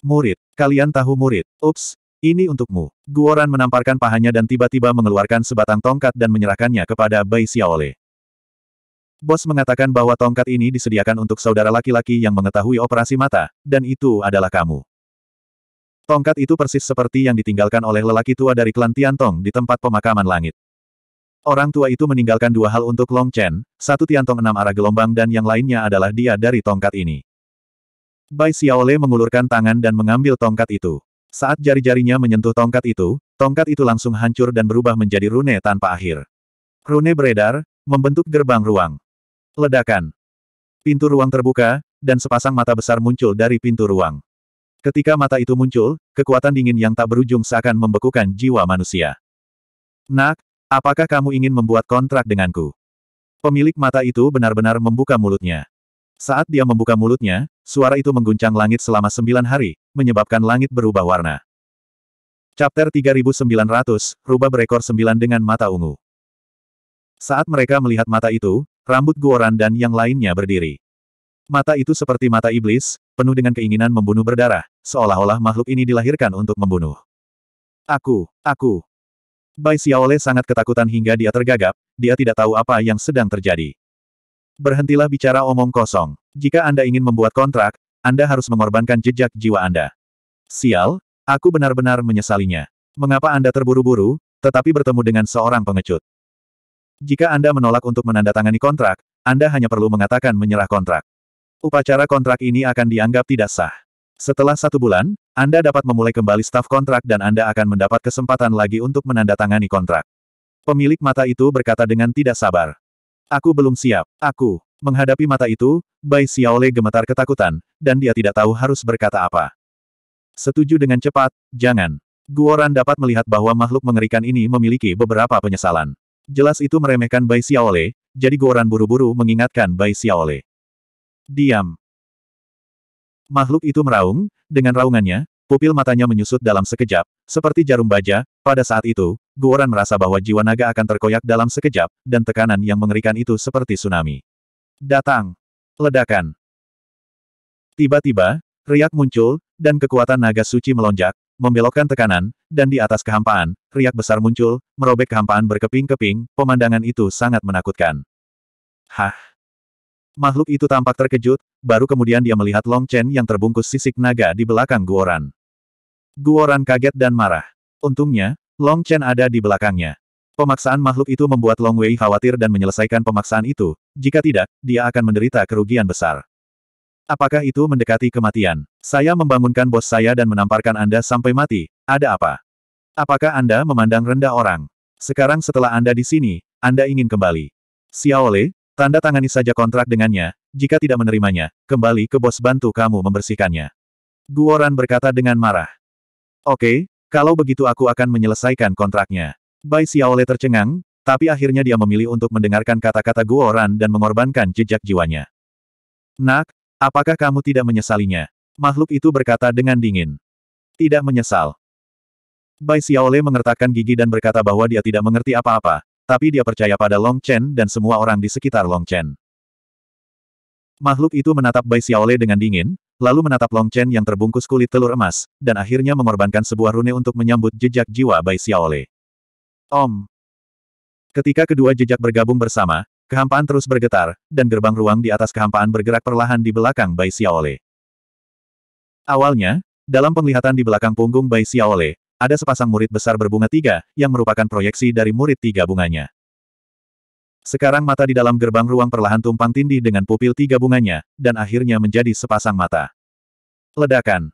Murid, kalian tahu murid. Ups, ini untukmu. Guoran menamparkan pahanya dan tiba-tiba mengeluarkan sebatang tongkat dan menyerahkannya kepada Bai Xiaole. Bos mengatakan bahwa tongkat ini disediakan untuk saudara laki-laki yang mengetahui operasi mata, dan itu adalah kamu. Tongkat itu persis seperti yang ditinggalkan oleh lelaki tua dari klan Tiantong di tempat pemakaman langit. Orang tua itu meninggalkan dua hal untuk Long Chen, satu tiantong enam arah gelombang dan yang lainnya adalah dia dari tongkat ini. Bai Xiaole mengulurkan tangan dan mengambil tongkat itu. Saat jari-jarinya menyentuh tongkat itu, tongkat itu langsung hancur dan berubah menjadi rune tanpa akhir. Rune beredar, membentuk gerbang ruang. Ledakan. Pintu ruang terbuka, dan sepasang mata besar muncul dari pintu ruang. Ketika mata itu muncul, kekuatan dingin yang tak berujung seakan membekukan jiwa manusia. Nak, Apakah kamu ingin membuat kontrak denganku? Pemilik mata itu benar-benar membuka mulutnya. Saat dia membuka mulutnya, suara itu mengguncang langit selama sembilan hari, menyebabkan langit berubah warna. Chapter 3900, Rubah Berekor Sembilan dengan Mata Ungu. Saat mereka melihat mata itu, rambut Guoran dan yang lainnya berdiri. Mata itu seperti mata iblis, penuh dengan keinginan membunuh berdarah, seolah-olah makhluk ini dilahirkan untuk membunuh. Aku, aku, Bai Xiaole sangat ketakutan hingga dia tergagap, dia tidak tahu apa yang sedang terjadi. Berhentilah bicara omong kosong. Jika Anda ingin membuat kontrak, Anda harus mengorbankan jejak jiwa Anda. Sial, aku benar-benar menyesalinya. Mengapa Anda terburu-buru, tetapi bertemu dengan seorang pengecut? Jika Anda menolak untuk menandatangani kontrak, Anda hanya perlu mengatakan menyerah kontrak. Upacara kontrak ini akan dianggap tidak sah. Setelah satu bulan, Anda dapat memulai kembali staf kontrak dan Anda akan mendapat kesempatan lagi untuk menandatangani kontrak. Pemilik mata itu berkata dengan tidak sabar. Aku belum siap. Aku. Menghadapi mata itu, Bai Xiaole gemetar ketakutan, dan dia tidak tahu harus berkata apa. Setuju dengan cepat, jangan. Guoran dapat melihat bahwa makhluk mengerikan ini memiliki beberapa penyesalan. Jelas itu meremehkan Bai Xiaole, jadi Guoran buru-buru mengingatkan Bai Xiaole. Diam. Makhluk itu meraung, dengan raungannya, pupil matanya menyusut dalam sekejap, seperti jarum baja, pada saat itu, Guoran merasa bahwa jiwa naga akan terkoyak dalam sekejap, dan tekanan yang mengerikan itu seperti tsunami. Datang! Ledakan! Tiba-tiba, riak muncul, dan kekuatan naga suci melonjak, membelokkan tekanan, dan di atas kehampaan, riak besar muncul, merobek kehampaan berkeping-keping, pemandangan itu sangat menakutkan. Hah! Makhluk itu tampak terkejut, baru kemudian dia melihat Long Chen yang terbungkus sisik naga di belakang Guoran. Guoran kaget dan marah. Untungnya, Long Chen ada di belakangnya. Pemaksaan makhluk itu membuat Long Wei khawatir dan menyelesaikan pemaksaan itu, jika tidak, dia akan menderita kerugian besar. Apakah itu mendekati kematian? Saya membangunkan bos saya dan menamparkan Anda sampai mati, ada apa? Apakah Anda memandang rendah orang? Sekarang setelah Anda di sini, Anda ingin kembali. Xiaole, Tanda tangani saja kontrak dengannya, jika tidak menerimanya, kembali ke bos bantu kamu membersihkannya. Guoran berkata dengan marah. Oke, kalau begitu aku akan menyelesaikan kontraknya. Bai Xiaole tercengang, tapi akhirnya dia memilih untuk mendengarkan kata-kata Guoran dan mengorbankan jejak jiwanya. Nak, apakah kamu tidak menyesalinya? Makhluk itu berkata dengan dingin. Tidak menyesal. Bai Xiaole mengertakkan gigi dan berkata bahwa dia tidak mengerti apa-apa, tapi dia percaya pada Long Chen dan semua orang di sekitar Long Chen. Makhluk itu menatap Bai Xiaole dengan dingin, lalu menatap Long Chen yang terbungkus kulit telur emas, dan akhirnya mengorbankan sebuah rune untuk menyambut jejak jiwa Bai Xiaole. Om. Ketika kedua jejak bergabung bersama, kehampaan terus bergetar, dan gerbang ruang di atas kehampaan bergerak perlahan di belakang Bai Xiaole. Awalnya, dalam penglihatan di belakang punggung Bai Xiaole, ada sepasang murid besar berbunga tiga, yang merupakan proyeksi dari murid tiga bunganya. Sekarang mata di dalam gerbang ruang perlahan tumpang tindih dengan pupil tiga bunganya, dan akhirnya menjadi sepasang mata. Ledakan.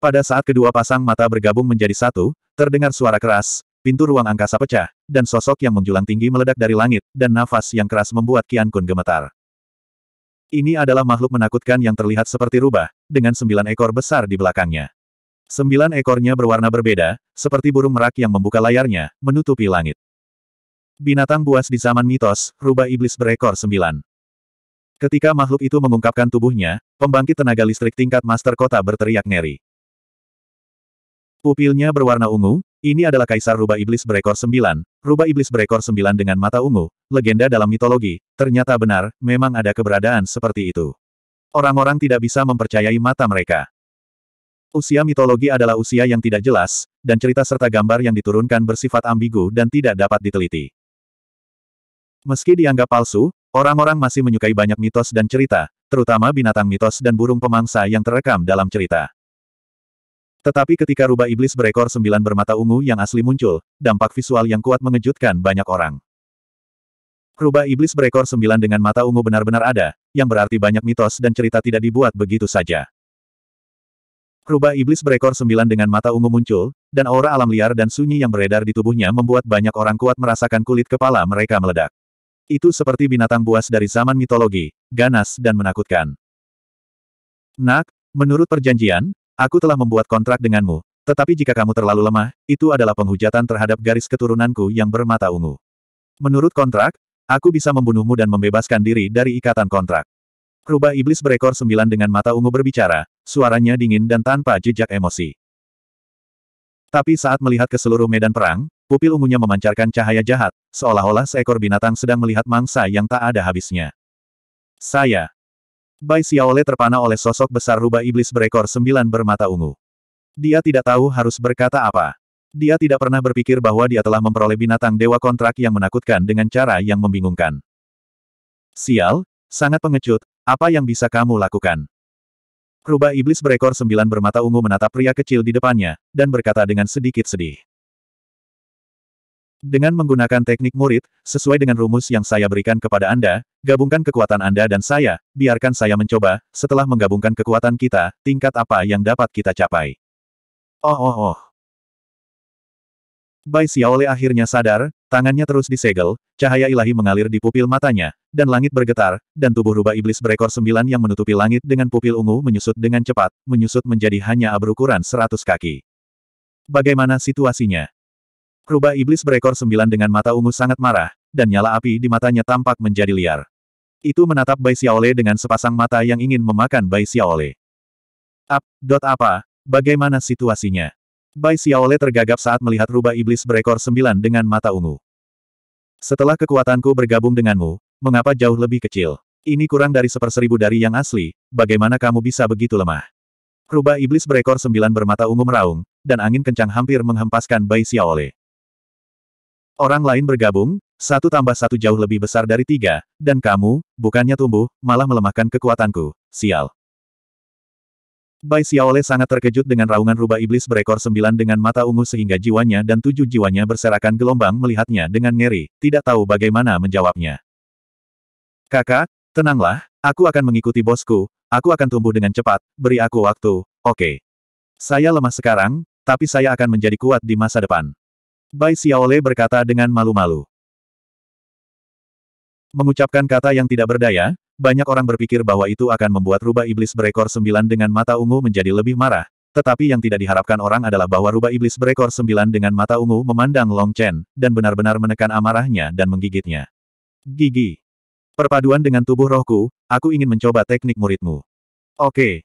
Pada saat kedua pasang mata bergabung menjadi satu, terdengar suara keras, pintu ruang angkasa pecah, dan sosok yang menjulang tinggi meledak dari langit, dan nafas yang keras membuat Kian Kun gemetar. Ini adalah makhluk menakutkan yang terlihat seperti rubah, dengan sembilan ekor besar di belakangnya. Sembilan ekornya berwarna berbeda, seperti burung merak yang membuka layarnya, menutupi langit. Binatang buas di zaman mitos, rubah iblis berekor sembilan. Ketika makhluk itu mengungkapkan tubuhnya, pembangkit tenaga listrik tingkat master kota berteriak ngeri. Pupilnya berwarna ungu, ini adalah kaisar rubah iblis berekor sembilan, rubah iblis berekor sembilan dengan mata ungu, legenda dalam mitologi, ternyata benar, memang ada keberadaan seperti itu. Orang-orang tidak bisa mempercayai mata mereka. Usia mitologi adalah usia yang tidak jelas, dan cerita serta gambar yang diturunkan bersifat ambigu dan tidak dapat diteliti. Meski dianggap palsu, orang-orang masih menyukai banyak mitos dan cerita, terutama binatang mitos dan burung pemangsa yang terekam dalam cerita. Tetapi ketika rubah iblis berekor sembilan bermata ungu yang asli muncul, dampak visual yang kuat mengejutkan banyak orang. Rubah iblis berekor sembilan dengan mata ungu benar-benar ada, yang berarti banyak mitos dan cerita tidak dibuat begitu saja. Rubah iblis berekor sembilan dengan mata ungu muncul, dan aura alam liar dan sunyi yang beredar di tubuhnya membuat banyak orang kuat merasakan kulit kepala mereka meledak. Itu seperti binatang buas dari zaman mitologi, ganas dan menakutkan. Nak, menurut perjanjian, aku telah membuat kontrak denganmu, tetapi jika kamu terlalu lemah, itu adalah penghujatan terhadap garis keturunanku yang bermata ungu. Menurut kontrak, aku bisa membunuhmu dan membebaskan diri dari ikatan kontrak. Rubah iblis berekor sembilan dengan mata ungu berbicara, suaranya dingin dan tanpa jejak emosi. Tapi saat melihat ke seluruh medan perang, pupil ungunya memancarkan cahaya jahat, seolah-olah seekor binatang sedang melihat mangsa yang tak ada habisnya. Saya. Bai Xiaole terpana oleh sosok besar rubah iblis berekor sembilan bermata ungu. Dia tidak tahu harus berkata apa. Dia tidak pernah berpikir bahwa dia telah memperoleh binatang dewa kontrak yang menakutkan dengan cara yang membingungkan. Sial, sangat pengecut, apa yang bisa kamu lakukan? Rubah iblis berekor sembilan bermata ungu menatap pria kecil di depannya, dan berkata dengan sedikit sedih. Dengan menggunakan teknik murid, sesuai dengan rumus yang saya berikan kepada Anda, gabungkan kekuatan Anda dan saya, biarkan saya mencoba, setelah menggabungkan kekuatan kita, tingkat apa yang dapat kita capai. Oh oh oh. Bai Xiaole akhirnya sadar, Tangannya terus disegel, cahaya ilahi mengalir di pupil matanya, dan langit bergetar, dan tubuh rubah iblis berekor sembilan yang menutupi langit dengan pupil ungu menyusut dengan cepat, menyusut menjadi hanya berukuran seratus kaki. Bagaimana situasinya? Rubah iblis berekor sembilan dengan mata ungu sangat marah, dan nyala api di matanya tampak menjadi liar. Itu menatap Bai Xiaole dengan sepasang mata yang ingin memakan Bai Xiaole. Ap, dot apa, bagaimana situasinya? Bai Xiaole tergagap saat melihat rubah iblis berekor sembilan dengan mata ungu. Setelah kekuatanku bergabung denganmu, mengapa jauh lebih kecil? Ini kurang dari seperseribu dari yang asli, bagaimana kamu bisa begitu lemah? Rubah iblis berekor sembilan bermata ungu meraung, dan angin kencang hampir menghempaskan Bai Xiaole. Orang lain bergabung, satu tambah satu jauh lebih besar dari tiga, dan kamu, bukannya tumbuh, malah melemahkan kekuatanku, sial. Bai Xiaole sangat terkejut dengan raungan rubah iblis berekor sembilan dengan mata ungu sehingga jiwanya dan tujuh jiwanya berserakan gelombang melihatnya dengan ngeri, tidak tahu bagaimana menjawabnya. Kakak, tenanglah, aku akan mengikuti bosku, aku akan tumbuh dengan cepat, beri aku waktu, oke. Okay. Saya lemah sekarang, tapi saya akan menjadi kuat di masa depan. Bai Xiaole berkata dengan malu-malu. Mengucapkan kata yang tidak berdaya, banyak orang berpikir bahwa itu akan membuat rubah iblis berekor sembilan dengan mata ungu menjadi lebih marah, tetapi yang tidak diharapkan orang adalah bahwa rubah iblis berekor sembilan dengan mata ungu memandang Long Chen, dan benar-benar menekan amarahnya dan menggigitnya. Gigi. Perpaduan dengan tubuh rohku, aku ingin mencoba teknik muridmu. Oke.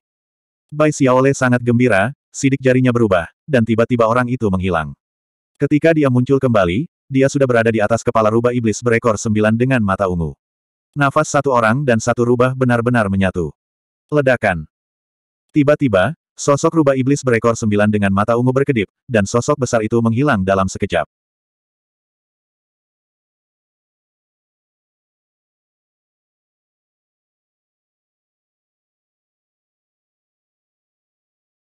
Bai Xiaole sangat gembira, sidik jarinya berubah, dan tiba-tiba orang itu menghilang. Ketika dia muncul kembali, dia sudah berada di atas kepala rubah iblis berekor sembilan dengan mata ungu. Nafas satu orang dan satu rubah benar-benar menyatu. Ledakan. Tiba-tiba, sosok rubah iblis berekor sembilan dengan mata ungu berkedip, dan sosok besar itu menghilang dalam sekejap.